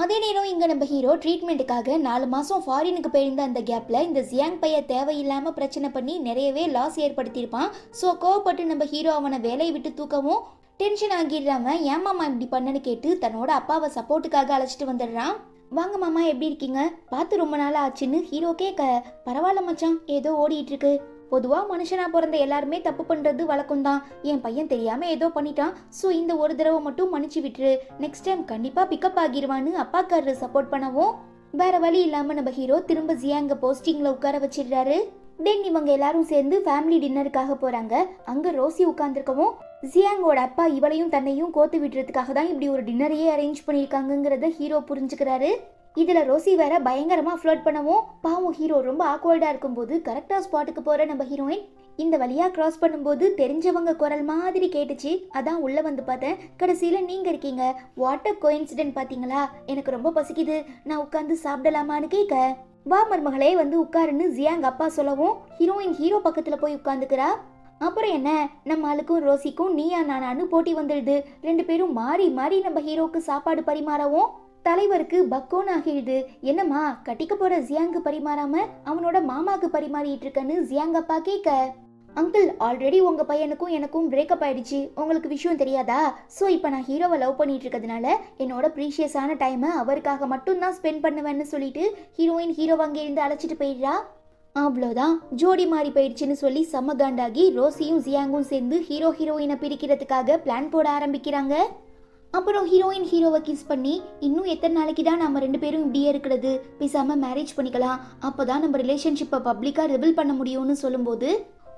அதே நேரம் இங்கே நம்ம ஹீரோ ட்ரீட்மெண்ட்டுக்காக நாலு மாதம் ஃபாரினுக்கு போயிருந்த அந்த கேப்பில் இந்த ஜியாங் பைய தேவையில்லாமல் பிரச்சனை பண்ணி நிறையவே லாஸ் ஏற்படுத்தியிருப்பான் ஸோ கோவப்பட்டு நம்ம ஹீரோ அவனை வேலையை விட்டு தூக்கவும் டென்ஷன் ஆகிடுறாம ஏன் மாமா இப்படி பண்ணனு கேட்டு தன்னோட அப்பாவை சப்போர்ட்டுக்காக அழைச்சிட்டு வந்துடுறான் வாங்க மாமா எப்படி இருக்கீங்க பார்த்து ரொம்ப நாள் ஆச்சுன்னு ஹீரோக்கே க பரவாயில்ல மச்சான் ஏதோ ஓடிட்டு இருக்கு பொதுவாக மனுஷனாக பிறந்த எல்லாருமே தப்பு பண்ணுறது வழக்கம் தான் என் பையன் தெரியாமல் ஏதோ பண்ணிட்டான் ஸோ இந்த ஒரு தடவை மட்டும் மன்னிச்சு விட்டுரு நெக்ஸ்ட் டைம் கண்டிப்பாக பிக்கப் ஆகிடுவான்னு அப்பாக்காரர் சப்போர்ட் பண்ணவும் வேற வழி இல்லாமல் நம்ம ஹீரோ திரும்ப ஜியாங்க போஸ்டிங்கில் உட்கார வச்சிடுறாரு தென் இவங்க எல்லாரும் சேர்ந்து ஃபேமிலி டின்னருக்காக போகிறாங்க அங்கே ரோசி உட்காந்துருக்கவும் ஜியாங்கோட அப்பா இவளையும் தன்னையும் கோத்து விடுறதுக்காக தான் இப்படி ஒரு டின்னரையே அரேஞ்ச் பண்ணியிருக்காங்கங்கிறத ஹீரோ புரிஞ்சுக்கிறாரு இதில் ரோசி வேற பயங்கரமாக ஃப்ளோட் பண்ணவும் பாவம் ஹீரோ ரொம்ப ஆக்வர்டாக இருக்கும்போது கரெக்டாக ஸ்பாட்டுக்கு போகிற நம்ம ஹீரோயின் இந்த வழியாக க்ராஸ் பண்ணும்போது தெரிஞ்சவங்க குரல் மாதிரி கேட்டுச்சு அதான் உள்ளே வந்து பார்த்தேன் கடைசியில் நீங்கள் இருக்கீங்க வாட்டர் கோயின்சிடென்ட் பார்த்தீங்களா எனக்கு ரொம்ப பசிக்குது நான் உட்காந்து சாப்பிடலாமான்னு கேட்க வா மருமகளே வந்து உட்காருன்னு ஜியாங் அப்பா சொல்லவும் ஹீரோயின் ஹீரோ பக்கத்தில் போய் உட்காந்துக்கிறா அப்புறம் என்ன நம்ம ஆளுக்கும் ரோசிக்கும் நீயா நானான்னு போட்டி வந்துடுது ரெண்டு பேரும் மாறி மாறி நம்ம ஹீரோவுக்கு சாப்பாடு பரிமாறவும் தலைவருக்கு பக்கோன் ஆகிடுது என்னம்மா கட்டிக்க போற ஜியாங்கு பரிமாறாம அவனோட மாமாக்கு பரிமாறிட்டு இருக்கன்னு ஜியாங் அப்பா கேட்க அங்கிள் ஆல்ரெடி உங்கள் பையனுக்கும் எனக்கும் பிரேக்கப் ஆயிடுச்சு உங்களுக்கு விஷயம் தெரியாதா ஸோ இப்போ நான் ஹீரோவை லவ் பண்ணிட்டு இருக்கிறதுனால என்னோட ப்ரீஷியஸான டைமை அவருக்காக மட்டும்தான் ஸ்பெண்ட் பண்ணுவேன்னு சொல்லிட்டு ஹீரோயின் ஹீரோ அங்கேருந்து அழைச்சிட்டு போயிடுறா அவ்வளோதான் ஜோடி மாறி போயிடுச்சுன்னு சொல்லி சம்மகாண்டாகி காண்டாகி ரோசியும் ஜியாங்கும் சேர்ந்து ஹீரோ ஹீரோயினை பிரிக்கிறதுக்காக பிளான் போட ஆரம்பிக்கிறாங்க அப்புறம் ஹீரோயின் ஹீரோவை கிஸ் பண்ணி இன்னும் எத்தனை நாளைக்கு தான் நம்ம ரெண்டு பேரும் இப்படியே இருக்கிறது பேசாமல் மேரேஜ் பண்ணிக்கலாம் அப்போ தான் நம்ம ரிலேஷன்ஷிப்பை பப்ளிக்காக ரிபில் பண்ண முடியும்னு சொல்லும்போது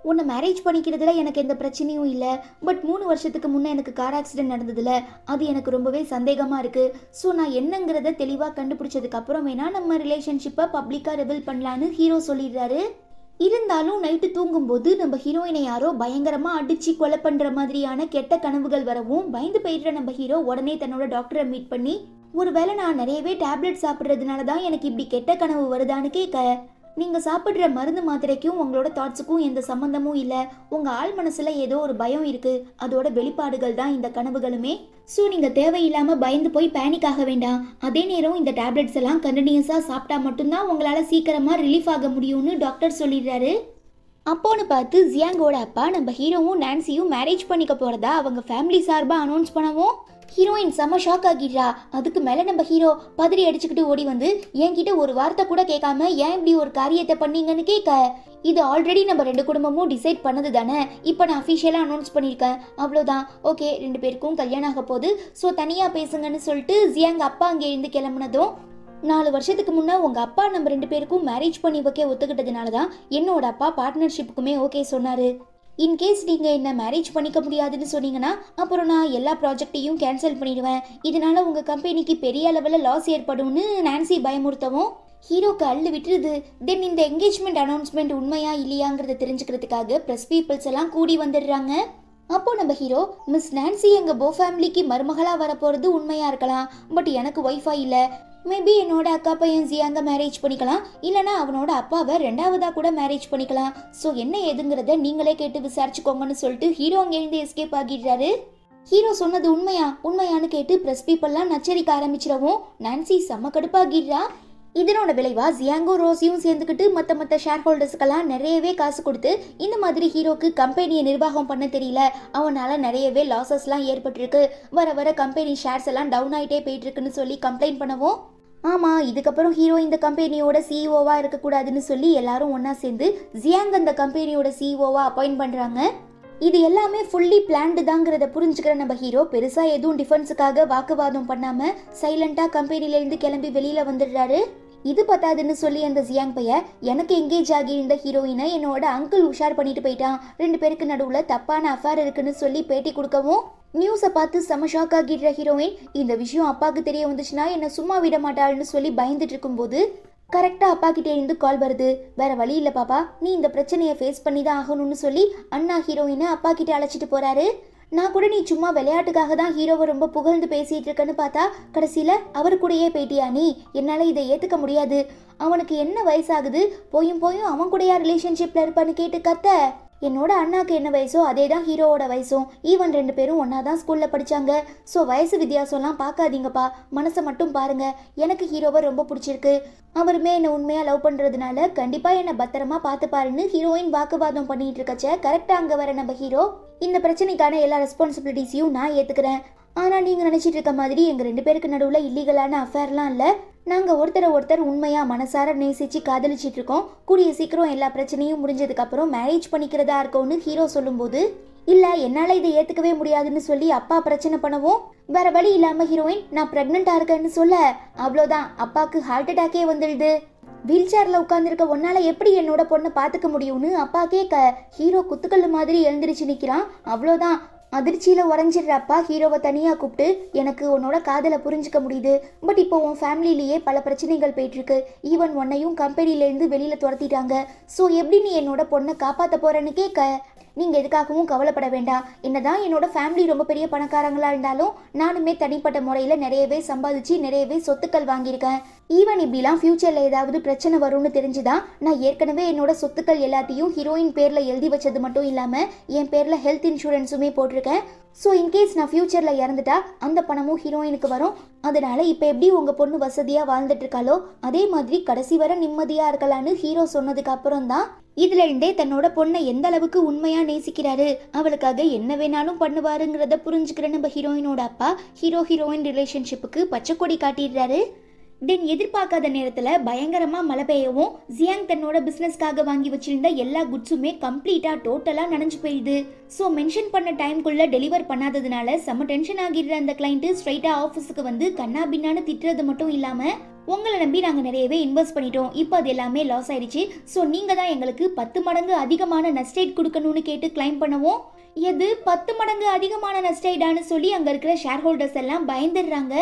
உன்னை மேரேஜ் பண்ணிக்கிறதுல எனக்கு எந்த பிரச்சனையும் இல்லை பட் மூணு வருஷத்துக்கு முன்னே எனக்கு கார் ஆக்சிடென்ட் நடந்ததுல அது எனக்கு ரொம்பவே சந்தேகமாக இருக்குது ஸோ நான் என்னங்கிறத தெளிவாக கண்டுபிடிச்சதுக்கப்புறம் வேணால் நம்ம ரிலேஷன்ஷிப்பை பப்ளிக்காக ரிபில் பண்ணலான்னு ஹீரோ சொல்லிடுறாரு இருந்தாலும் நைட்டு தூங்கும்போது நம்ம ஹீரோயினை யாரோ பயங்கரமாக அடித்து கொலை பண்ணுற மாதிரியான கெட்ட கனவுகள் வரவும் பயந்து போயிடுற நம்ம ஹீரோ உடனே தன்னோட டாக்டரை மீட் பண்ணி ஒருவேளை நான் நிறையவே டேப்லெட் சாப்பிட்றதுனால தான் எனக்கு இப்படி கெட்ட கனவு வருதான்னு கேட்க நீங்கள் சாப்பிட்ற மருந்து மாத்திரைக்கும் உங்களோட தாட்ஸுக்கும் எந்த சம்மந்தமும் இல்லை உங்கள் ஆள் மனசில் ஏதோ ஒரு பயம் இருக்குது அதோட வெளிப்பாடுகள் தான் இந்த கனவுகளுமே ஸோ நீங்கள் தேவையில்லாமல் பயந்து போய் பேனிக் ஆக வேண்டாம் அதே நேரம் இந்த டேப்லெட்ஸ் எல்லாம் கண்டினியூஸாக சாப்பிட்டா மட்டும்தான் உங்களால் சீக்கிரமாக ரிலீஃப் ஆக முடியும்னு டாக்டர் சொல்லிடுறாரு அப்போன்னு பார்த்து ஜியாங்கோட அப்பா நம்ம ஹீரோவும் நான்சியும் மேரேஜ் பண்ணிக்க போகிறதா அவங்க ஃபேமிலி சார்பாக அனௌன்ஸ் பண்ணவும் ஹீரோயின் செம்ம ஷாக் ஆகிடுறா அதுக்கு மேலே நம்ம ஹீரோ பதறி அடிச்சுக்கிட்டு ஓடி வந்து என்கிட்ட ஒரு வார்த்தை கூட கேட்காம ஏன் இப்படி ஒரு காரியத்தை பண்ணீங்கன்னு கேட்க இது ஆல்ரெடி நம்ம ரெண்டு குடும்பமும் டிசைட் பண்ணது தானே இப்போ நான் அஃபிஷியலாக அனௌன்ஸ் பண்ணியிருக்கேன் அவ்வளோதான் ஓகே ரெண்டு பேருக்கும் கல்யாணம் ஆக போகுது ஸோ தனியாக பேசுங்கன்னு சொல்லிட்டு ஜியாங் அப்பா அங்கே இருந்து கிளம்புனதும் நாலு வருஷத்துக்கு முன்னே உங்கள் அப்பா நம்ம ரெண்டு பேருக்கும் மேரேஜ் பண்ணி வைக்க ஒத்துக்கிட்டதுனால தான் என்னோட அப்பா பார்ட்னர்ஷிப்புக்குமே ஓகே சொன்னார் இன்கேஸ் நீங்கள் என்ன மேரேஜ் பண்ணிக்க முடியாதுன்னு சொன்னீங்கன்னா அப்புறம் நான் எல்லா ப்ராஜெக்டையும் கேன்சல் பண்ணிடுவேன் இதனால் உங்கள் கம்பெனிக்கு பெரிய அளவில் லாஸ் ஏற்படும்னு நான்சி பயமுறுத்தவும் ஹீரோக்கு அள்ளு விட்டுருது தென் இந்த என்கேஜ்மெண்ட் அனௌன்ஸ்மெண்ட் உண்மையா இல்லையாங்கிறத தெரிஞ்சுக்கிறதுக்காக ப்ரெஸ் பீப்புள்ஸ் எல்லாம் கூடி வந்துடுறாங்க அப்போ நம்ம ஹீரோ மிஸ் நான்சி எங்கள் போ ஃபேமிலிக்கு மருமகளாக வரப்போகிறது உண்மையாக இருக்கலாம் பட் எனக்கு ஒய்ஃபா இல்லை மேபி என்னோட அக்கா பையன் ஜியாங்க மேரேஜ் பண்ணிக்கலாம் இல்லைனா அவனோட அப்பாவை ரெண்டாவதாக கூட மேரேஜ் பண்ணிக்கலாம் ஸோ என்ன ஏதுங்கிறத நீங்களே கேட்டு விசாரிச்சுக்கோங்கன்னு சொல்லிட்டு ஹீரோ அங்கேருந்து எஸ்கேப் ஆகிடுறாரு ஹீரோ சொன்னது உண்மையா உண்மையான்னு கேட்டு ப்ரெஸ் பீப்புளெலாம் நச்சரிக்க ஆரம்பிச்சிடவும் நான்சி செம்ம கடுப்பாகிடுறா இதனோட விளைவா ஜியாங்கோ ரோஸையும் சேர்ந்துக்கிட்டு மற்ற மற்ற ஷேர் ஹோல்டர்ஸ்க்கெல்லாம் நிறையவே காசு கொடுத்து இந்த மாதிரி ஹீரோக்கு கம்பெனியை நிர்வாகம் பண்ண தெரியல அவனால் நிறையவே லாசஸ்லாம் ஏற்பட்டிருக்கு வர வர கம்பெனி ஷேர்ஸ் எல்லாம் டவுன் ஆகிட்டே போயிட்டுருக்குன்னு சொல்லி கம்ப்ளைண்ட் பண்ணவும் ஆமாம் இதுக்கப்புறம் ஹீரோ இந்த கம்பெனியோட சிஇஓவாக e இருக்கக்கூடாதுன்னு சொல்லி எல்லாரும் ஒன்றா சேர்ந்து ஜியாங் அந்த கம்பெனியோட சிஇஓவாக e அப்பாயிண்ட் பண்ணுறாங்க இது எல்லாமே ஃபுல்லி பிளான்டு தாங்கிறத புரிஞ்சுக்கிற நம்ம ஹீரோ பெருசாக எதுவும் டிஃபென்ஸுக்காக வாக்குவாதம் பண்ணாமல் சைலண்ட்டாக கம்பெனிலேருந்து கிளம்பி வெளியில் வந்துடுறாரு இது பத்தாதுன்னு சொல்லி அந்த ஜியாங் பைய எனக்கு எங்கேஜ் ஆகி இருந்த ஹீரோயினை என்னோட அங்கிள் உஷார் பண்ணிட்டு போயிட்டான் ரெண்டு பேருக்கு நடுவில் தப்பான அஃபேர் இருக்குன்னு சொல்லி பேட்டி கொடுக்கவும் நியூஸை பார்த்து செம ஷாக் ஆகிடுற ஹீரோயின் இந்த விஷயம் அப்பாவுக்கு தெரிய வந்துச்சுன்னா என்னை சும்மா விட மாட்டாள்னு சொல்லி பயந்துட்டு இருக்கும்போது கரெக்டாக அப்பா கிட்டே இருந்து கால் வருது வேற வழி இல்லை பாப்பா நீ இந்த பிரச்சனையை ஃபேஸ் பண்ணி தான் ஆகணும்னு சொல்லி அண்ணா ஹீரோயினை அப்பா கிட்டே அழைச்சிட்டு போறாரு நான் கூட நீ சும்மா விளையாட்டுக்காக தான் ஹீரோவை ரொம்ப புகழ்ந்து பேசிகிட்டு இருக்கேன்னு பார்த்தா கடைசியில் அவர் கூடயே பேட்டியா நீ என்னால் இதை ஏற்றுக்க முடியாது அவனுக்கு என்ன வயசாகுது போயும் போயும் அவன் கூடயா ரிலேஷன்ஷிப்பில் இருப்பான்னு கேட்டு கத்த என்னோட அண்ணாக்கு என்ன வயசோ அதே தான் ஹீரோவோட வயசும் ஈவன் ரெண்டு பேரும் ஒன்றா தான் ஸ்கூலில் படித்தாங்க ஸோ வயசு வித்தியாசம்லாம் பார்க்காதீங்கப்பா மனசை மட்டும் பாருங்கள் எனக்கு ஹீரோவை ரொம்ப பிடிச்சிருக்கு அவருமே என்னை உண்மையாக லவ் பண்ணுறதுனால கண்டிப்பாக என்னை பத்திரமா பார்த்துப்பாருன்னு ஹீரோயின் வாக்குவாதம் பண்ணிகிட்டு இருக்கச்ச கரெக்டாக அங்கே வர நம்ம ஹீரோ இந்த பிரச்சனைக்கான எல்லா ரெஸ்பான்சிபிலிட்டிஸையும் நான் ஏற்றுக்கிறேன் ஆனால் நீங்கள் நினச்சிட்டு இருக்க மாதிரி எங்கள் ரெண்டு பேருக்கு நடுவில் இல்லீகலான அஃபேர்லாம் இல்லை நாங்கள் ஒருத்தரை ஒருத்தர் உண்மையாக மனசார நேசித்து காதலிச்சிட்டு இருக்கோம் கூடிய சீக்கிரம் எல்லா பிரச்சனையும் முடிஞ்சதுக்கப்புறம் மேரேஜ் பண்ணிக்கிறதா இருக்கோன்னு ஹீரோ சொல்லும்போது இல்லை என்னால் இதை ஏற்றுக்கவே முடியாதுன்னு சொல்லி அப்பா பிரச்சனை பண்ணவும் வேற வழி இல்லாமல் ஹீரோயின் நான் ப்ரெக்னெண்ட்டாக இருக்கேன்னு சொல்ல அவ்வளோதான் அப்பாவுக்கு ஹார்ட் அட்டாக்கே வந்துடுது வீல் சேரில் உட்காந்துருக்க உன்னால் எப்படி என்னோட பொண்ணை பார்த்துக்க முடியும்னு அப்பா கேட்க ஹீரோ குத்துக்கல்லு மாதிரி எழுந்திரிச்சு நிற்கிறான் அவ்வளோதான் அதிர்ச்சியில் உறைஞ்சிடுறப்பா ஹீரோவை தனியாக கூப்பிட்டு எனக்கு உன்னோட காதலை புரிஞ்சிக்க முடியுது பட் இப்போ உன் ஃபேமிலிலேயே பல பிரச்சனைகள் போயிட்டுருக்கு ஈவன் உன்னையும் கம்பெனிலேருந்து வெளியில் துரத்திட்டாங்க ஸோ எப்படி நீ என்னோட பொண்ணை காப்பாற்ற போகிறேன்னு கேட்க நீங்கள் எதுக்காகவும் கவலைப்பட வேண்டாம் என்னதான் என்னோட ஃபேமிலி ரொம்ப பெரிய பணக்காரங்களா இருந்தாலும் நானுமே தனிப்பட்ட முறையில் நிறையவே சம்பாதிச்சு நிறையவே சொத்துக்கள் வாங்கியிருக்கேன் ஈவன் இப்படிலாம் ஃப்யூச்சரில் ஏதாவது பிரச்சனை வரும்னு தெரிஞ்சுதான் நான் ஏற்கனவே என்னோட சொத்துக்கள் எல்லாத்தையும் ஹீரோயின் பேரில் எழுதி வச்சது மட்டும் இல்லாமல் என் பேரில் ஹெல்த் இன்சூரன்ஸுமே போட்டிருக்கேன் ஸோ இன்கேஸ் நான் ஃப்யூச்சரில் இறந்துட்டா அந்த பணமும் ஹீரோயினுக்கு வரும் அதனால் இப்போ எப்படி உங்கள் பொண்ணு வசதியாக வாழ்ந்துட்டு இருக்காளோ அதே மாதிரி கடைசி வர நிம்மதியாக இருக்கலான்னு ஹீரோ சொன்னதுக்கு அப்புறம் தான் இதுல இருந்தே தன்னோட பொண்ணை எந்த அளவுக்கு உண்மையா நேசிக்கிறாரு அவளுக்காக என்ன வேணாலும் பண்ணுவாருங்கிறத புரிஞ்சுக்கிற நம்ம ஹீரோயினோட அப்பா ஹீரோ ஹீரோயின் ரிலேஷன்ஷிப்புக்கு பச்சை கொடி காட்டிடுறாரு தென் எதிர்பார்க்காத நேரத்தில் பயங்கரமாக மழை பெய்யவும் ஜியாங் தன்னோட பிஸ்னஸ்க்காக வாங்கி வச்சிருந்த எல்லா குட்ஸுமே கம்ப்ளீட்டாக டோட்டலாக நனைஞ்சு போயிடுது ஸோ மென்ஷன் பண்ண டைம்குள்ளே டெலிவர் பண்ணாததுனால செம டென்ஷன் ஆகிடுற அந்த கிளைண்ட்டு ஸ்ட்ரைட்டாக ஆஃபீஸுக்கு வந்து கண்ணா பின்னான்னு திட்டுறது மட்டும் இல்லாமல் உங்களை நம்பி நாங்கள் நிறையவே இன்வெஸ்ட் பண்ணிட்டோம் இப்போ அது எல்லாமே லாஸ் ஆயிடுச்சு ஸோ நீங்கள் தான் எங்களுக்கு பத்து மடங்கு அதிகமான நஸ்டேட் கொடுக்கணும்னு கேட்டு கிளைம் பண்ணுவோம் எது பத்து மடங்கு அதிகமான நஸ்டேடான்னு சொல்லி அங்கே இருக்கிற ஷேர் ஹோல்டர்ஸ் எல்லாம் பயந்துடுறாங்க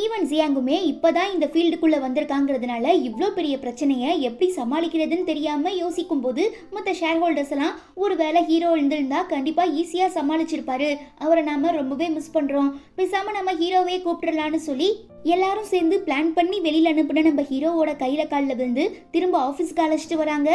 ஈவன் ஜியாங்குமே இப்போ தான் இந்த ஃபீல்டுக்குள்ளே வந்திருக்காங்கிறதுனால இவ்வளோ பெரிய பிரச்சனையை எப்படி சமாளிக்கிறதுன்னு தெரியாமல் யோசிக்கும் போது மற்ற ஷேர் ஹோல்டர்ஸ் எல்லாம் ஒரு வேலை ஹீரோ இருந்திருந்தா கண்டிப்பாக ஈஸியாக சமாளிச்சிருப்பாரு அவரை நாம் ரொம்பவே மிஸ் பண்ணுறோம் பேசாமல் நம்ம ஹீரோவே கூப்பிட்டுடலான்னு சொல்லி எல்லாரும் சேர்ந்து பிளான் பண்ணி வெளியில் அனுப்பின நம்ம ஹீரோவோட கையில் காலில் விழுந்து திரும்ப ஆஃபீஸ்க்கு அழைச்சிட்டு வராங்க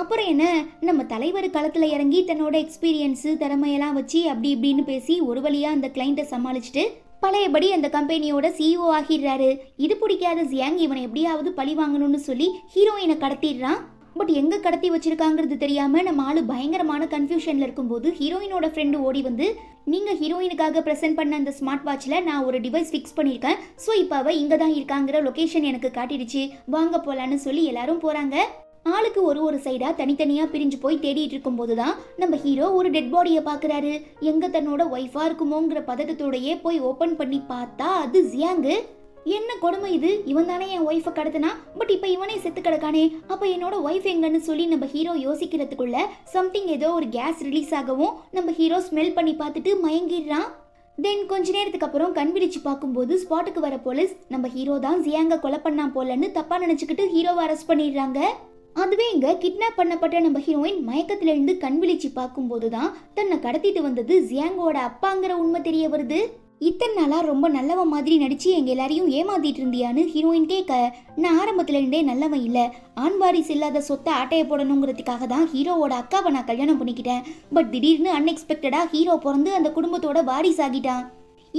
அப்புறம் என்ன நம்ம தலைவர் களத்தில் இறங்கி தன்னோட எக்ஸ்பீரியன்ஸு திறமையெல்லாம் வச்சு அப்படி இப்படின்னு பேசி ஒரு வழியாக அந்த கிளைண்ட்டை சமாளிச்சுட்டு பழையபடி அந்த கம்பெனியோட சிஇஓ e ஆகிடுறாரு இது பிடிக்காத ஜியாங் இவனை எப்படியாவது பழி வாங்கணும்னு சொல்லி ஹீரோயினை கடத்திடுறான் பட் எங்கே கடத்தி வச்சிருக்காங்கிறது தெரியாமல் நம்ம ஆளு பயங்கரமான கன்ஃபியூஷனில் இருக்கும்போது ஹீரோயினோட ஃப்ரெண்டு ஓடி வந்து நீங்கள் ஹீரோயினுக்காக ப்ரெசென்ட் பண்ண அந்த ஸ்மார்ட் வாட்ச்ல நான் ஒரு டிவைஸ் ஃபிக்ஸ் பண்ணியிருக்கேன் ஸோ இப்போ அவள் இங்கே தான் இருக்காங்கிற லொக்கேஷன் எனக்கு காட்டிடுச்சு வாங்க போகலான்னு சொல்லி எல்லாரும் போகிறாங்க ஆளுக்கு ஒரு ஒரு சைடாக தனித்தனியாக பிரிஞ்சு போய் தேடிட்டு இருக்கும் தான் நம்ம ஹீரோ ஒரு டெட் பாடியை பார்க்குறாரு எங்கே தன்னோட ஒய்ஃபாக இருக்குமோங்கிற பதட்டத்தோடையே போய் ஓப்பன் பண்ணி பார்த்தா அது ஜியாங்கு என்ன கொடுமை இது இவன் தானே என் ஒய்ஃபை கடத்தினா பட் இப்போ இவனே செத்து கிடக்கானே அப்போ என்னோட ஒய்ஃப் எங்கன்னு சொல்லி நம்ம ஹீரோ யோசிக்கிறதுக்குள்ள சம்திங் ஏதோ ஒரு கேஸ் ரிலீஸ் ஆகவும் நம்ம ஹீரோ ஸ்மெல் பண்ணி பார்த்துட்டு மயங்கிடுறான் தென் கொஞ்ச நேரத்துக்கு அப்புறம் கண் விழிச்சு பார்க்கும்போது ஸ்பாட்டுக்கு வர போலீஸ் நம்ம ஹீரோ தான் ஜியாங்க கொலை பண்ணா போலன்னு தப்பா நினச்சிக்கிட்டு ஹீரோவை அரெஸ்ட் பண்ணிடுறாங்க அதுவே இங்க கிட்னாப் பண்ணப்பட்ட நம்ம ஹீரோயின் மயக்கத்திலிருந்து கண் விழிச்சு பார்க்கும்போது தான் தன்னை கடத்திட்டு வந்தது ஜியாங்கோட அப்பாங்கிற உண்மை தெரிய வருது இத்தனை நாளாக ரொம்ப நல்லவ மாதிரி நடிச்சு எங்கள் எல்லாரையும் ஏமாத்திட்டு இருந்தியான்னு ஹீரோயின் கேட்க நான் ஆரம்பத்துலேருந்தே நல்லவன் இல்லை ஆண் வாரிஸ் இல்லாத சொத்தை ஆட்டையை போடணுங்கிறதுக்காக தான் ஹீரோவோட அக்காவை நான் கல்யாணம் பண்ணிக்கிட்டேன் பட் திடீர்னு அன்எக்ஸ்பெக்டடாக ஹீரோ பிறந்து அந்த குடும்பத்தோட வாரிஸ் ஆகிட்டான்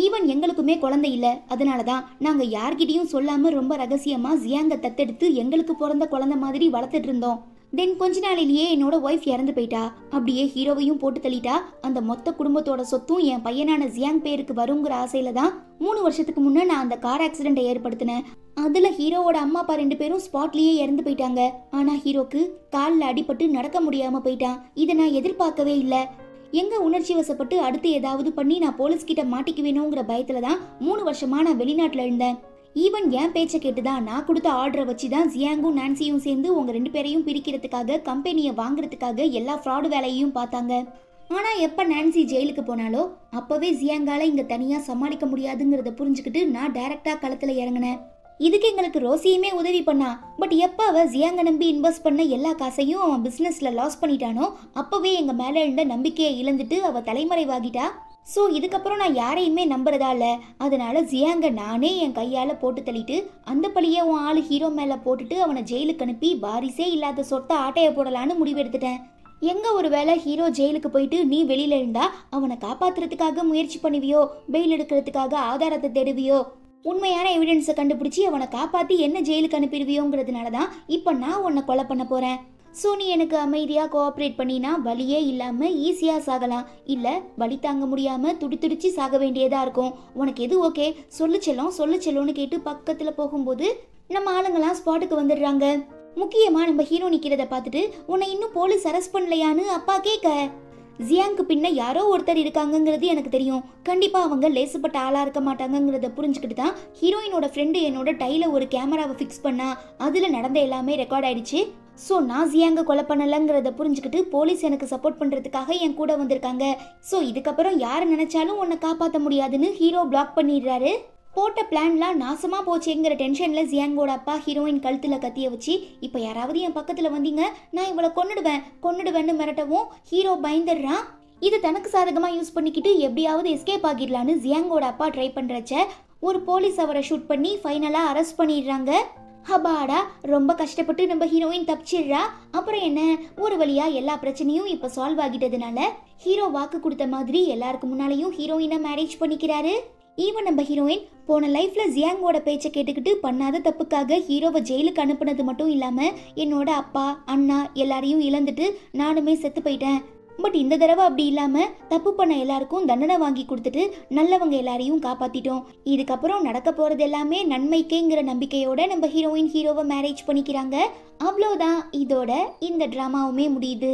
ஈவன் எங்களுக்குமே குழந்தை இல்லை அதனால தான் நாங்கள் யார்கிட்டையும் சொல்லாமல் ரொம்ப ரகசியமாக ஜியாங்கை தத்தெடுத்து எங்களுக்கு பிறந்த குழந்தை மாதிரி வளர்த்துட்டு இருந்தோம் தென் கொஞ்ச நாளிலேயே என்னோட ஒய்ஃப் இறந்து போயிட்டா அப்படியே ஹீரோவையும் போட்டு தள்ளிட்டா அந்த மொத்த குடும்பத்தோட சொத்தும் என் பையனான ஜியாங் பேருக்கு வருங்கிற ஆசையில தான் மூணு வருஷத்துக்கு முன்னே நான் அந்த கார் ஆக்சிடென்ட் ஏற்படுத்தினேன் அதுல ஹீரோவோட அம்மா அப்பா ரெண்டு பேரும் ஸ்பாட்லயே இறந்து போயிட்டாங்க ஆனா ஹீரோக்கு காலில் அடிபட்டு நடக்க முடியாம போயிட்டான் இதை நான் எதிர்பார்க்கவே இல்லை எங்கே உணர்ச்சி வசப்பட்டு அடுத்து ஏதாவது பண்ணி நான் போலீஸ் கிட்ட மாட்டிக்குவேணுங்கிற பயத்தில் தான் மூணு வருஷமாக நான் வெளிநாட்டில் இருந்தேன் ஈவன் என் பேச்சை கேட்டு தான் நான் கொடுத்த ஆர்டரை வச்சு தான் ஜியாங்கும் நான்சியும் சேர்ந்து உங்கள் ரெண்டு பேரையும் பிரிக்கிறதுக்காக கம்பெனியை வாங்குறதுக்காக எல்லா ஃப்ராடு வேலையையும் பார்த்தாங்க ஆனால் எப்போ நான்சி ஜெயிலுக்கு போனாலோ அப்போவே ஜியாங்கால இங்கே தனியாக சமாளிக்க முடியாதுங்கிறத புரிஞ்சுக்கிட்டு நான் டைரெக்டாக களத்தில் இறங்கினேன் இதுக்கு எங்களுக்கு ரோசியுமே உதவி பண்ணா பட் எப்போ அவள் ஜியாங்க நம்பி இன்வெஸ்ட் பண்ண எல்லா காசையும் அவன் பிஸ்னஸில் லாஸ் பண்ணிட்டானோ அப்போவே எங்கள் மேலே இருந்த நம்பிக்கையை இழந்துட்டு அவள் தலைமறைவாகிட்டா ஸோ இதுக்கப்புறம் நான் யாரையுமே நம்புறதா இல்லை அதனால ஜியாங்க நானே என் கையால் போட்டு தள்ளிட்டு அந்த பழியை உன் ஆள் ஹீரோ மேலே போட்டுட்டு அவனை ஜெயிலுக்கு அனுப்பி வாரிசே இல்லாத சொத்தை ஆட்டையை போடலான்னு முடிவெடுத்துட்டேன் எங்கே ஒரு வேளை ஹீரோ ஜெயிலுக்கு போயிட்டு நீ வெளியில் இருந்தா அவனை காப்பாத்துறதுக்காக முயற்சி பண்ணுவியோ பெயில் எடுக்கிறதுக்காக ஆதாரத்தை தேடுவியோ உண்மையான எவிடன்ஸை கண்டுபிடிச்சி அவனை காப்பாற்றி என்ன ஜெயிலுக்கு அனுப்பிடுவியோங்கிறதுனால தான் இப்போ நான் உன்னை கொலை பண்ண போகிறேன் ஸோ நீ எனக்கு அமைதியாக கோஆப்ரேட் பண்ணினா வலியே இல்லாமல் ஈஸியாக சாகலாம் இல்லை வலி தாங்க முடியாமல் துடி துடிச்சு சாக வேண்டியதாக இருக்கும் உனக்கு எது ஓகே சொல்லு செல்லும் சொல்லு செல்லும்னு கேட்டு பக்கத்தில் போகும்போது நம்ம ஆளுங்கெல்லாம் ஸ்பாட்டுக்கு வந்துடுறாங்க முக்கியமாக நம்ம ஹீரோ நிற்கிறத பார்த்துட்டு உன்னை இன்னும் போலீஸ் அரெஸ்ட் பண்ணலையான்னு அப்பா கேட்க ஜியாங்க்கு பின்ன யாரோ ஒருத்தர் இருக்காங்கங்கிறது எனக்கு தெரியும் கண்டிப்பாக அவங்க லேசுப்பட்ட ஆளாக இருக்க மாட்டாங்கங்கிறத புரிஞ்சுக்கிட்டு தான் ஹீரோயினோட ஃப்ரெண்டு என்னோட டைல ஒரு கேமராவை ஃபிக்ஸ் பண்ணா அதில் நடந்த எல்லாமே ரெக்கார்ட் ஆயிடுச்சு ஸோ நான் ஜியாங்க கொலை பண்ணலங்கிறத புரிஞ்சுக்கிட்டு போலீஸ் எனக்கு சப்போர்ட் பண்ணுறதுக்காக என் கூட வந்திருக்காங்க ஸோ இதுக்கப்புறம் யார் நினச்சாலும் உன்னை காப்பாற்ற முடியாதுன்னு ஹீரோ பிளாக் பண்ணிடுறாரு போட்ட பிளான்லாம் நாசமாக போச்சேங்கிற டென்ஷனில் ஜியாங்கோட அப்பா ஹீரோயின் கழுத்தில் கத்திய வச்சு இப்போ யாராவது என் பக்கத்தில் வந்தீங்க நான் இவளை கொன்னுடுவேன் கொன்னுடுவேன்னு மிரட்டவும் ஹீரோ பயந்துடுறான் இது தனக்கு சாதகமாக யூஸ் பண்ணிக்கிட்டு எப்படியாவது எஸ்கேப் ஆகிடலான்னு ஜியாங்கோட அப்பா ட்ரை பண்ணுறச்ச ஒரு போலீஸ் அவரை ஷூட் பண்ணி ஃபைனலாக அரெஸ்ட் பண்ணிடுறாங்க ஹபாடா ரொம்ப கஷ்டப்பட்டு நம்ம ஹீரோயின் தப்பிச்சிடுறா அப்புறம் என்ன ஒரு வழியாக எல்லா பிரச்சனையும் இப்போ சால்வ் ஆகிட்டதுனால ஹீரோ வாக்கு கொடுத்த மாதிரி எல்லாருக்கு முன்னாலேயும் ஹீரோயினை மேரேஜ் பண்ணிக்கிறாரு ஈவன் நம்ம ஹீரோயின் போன லைஃப்பில் ஜியாங்கோட பேச்சை கேட்டுக்கிட்டு பண்ணாத தப்புக்காக ஹீரோவை ஜெயிலுக்கு அனுப்புனது மட்டும் இல்லாமல் என்னோட அப்பா அண்ணா எல்லாரையும் இழந்துட்டு நானுமே செத்து போயிட்டேன் பட் இந்த தடவை அப்படி இல்லாமல் தப்பு பண்ண எல்லாருக்கும் தண்டனை வாங்கி கொடுத்துட்டு நல்லவங்க எல்லாரையும் காப்பாற்றிட்டோம் இதுக்கப்புறம் நடக்க போகிறது எல்லாமே நன்மைக்கேங்கிற நம்பிக்கையோட நம்ம ஹீரோயின் ஹீரோவை மேரேஜ் பண்ணிக்கிறாங்க அவ்வளோதான் இதோட இந்த ட்ராமாவுமே முடியுது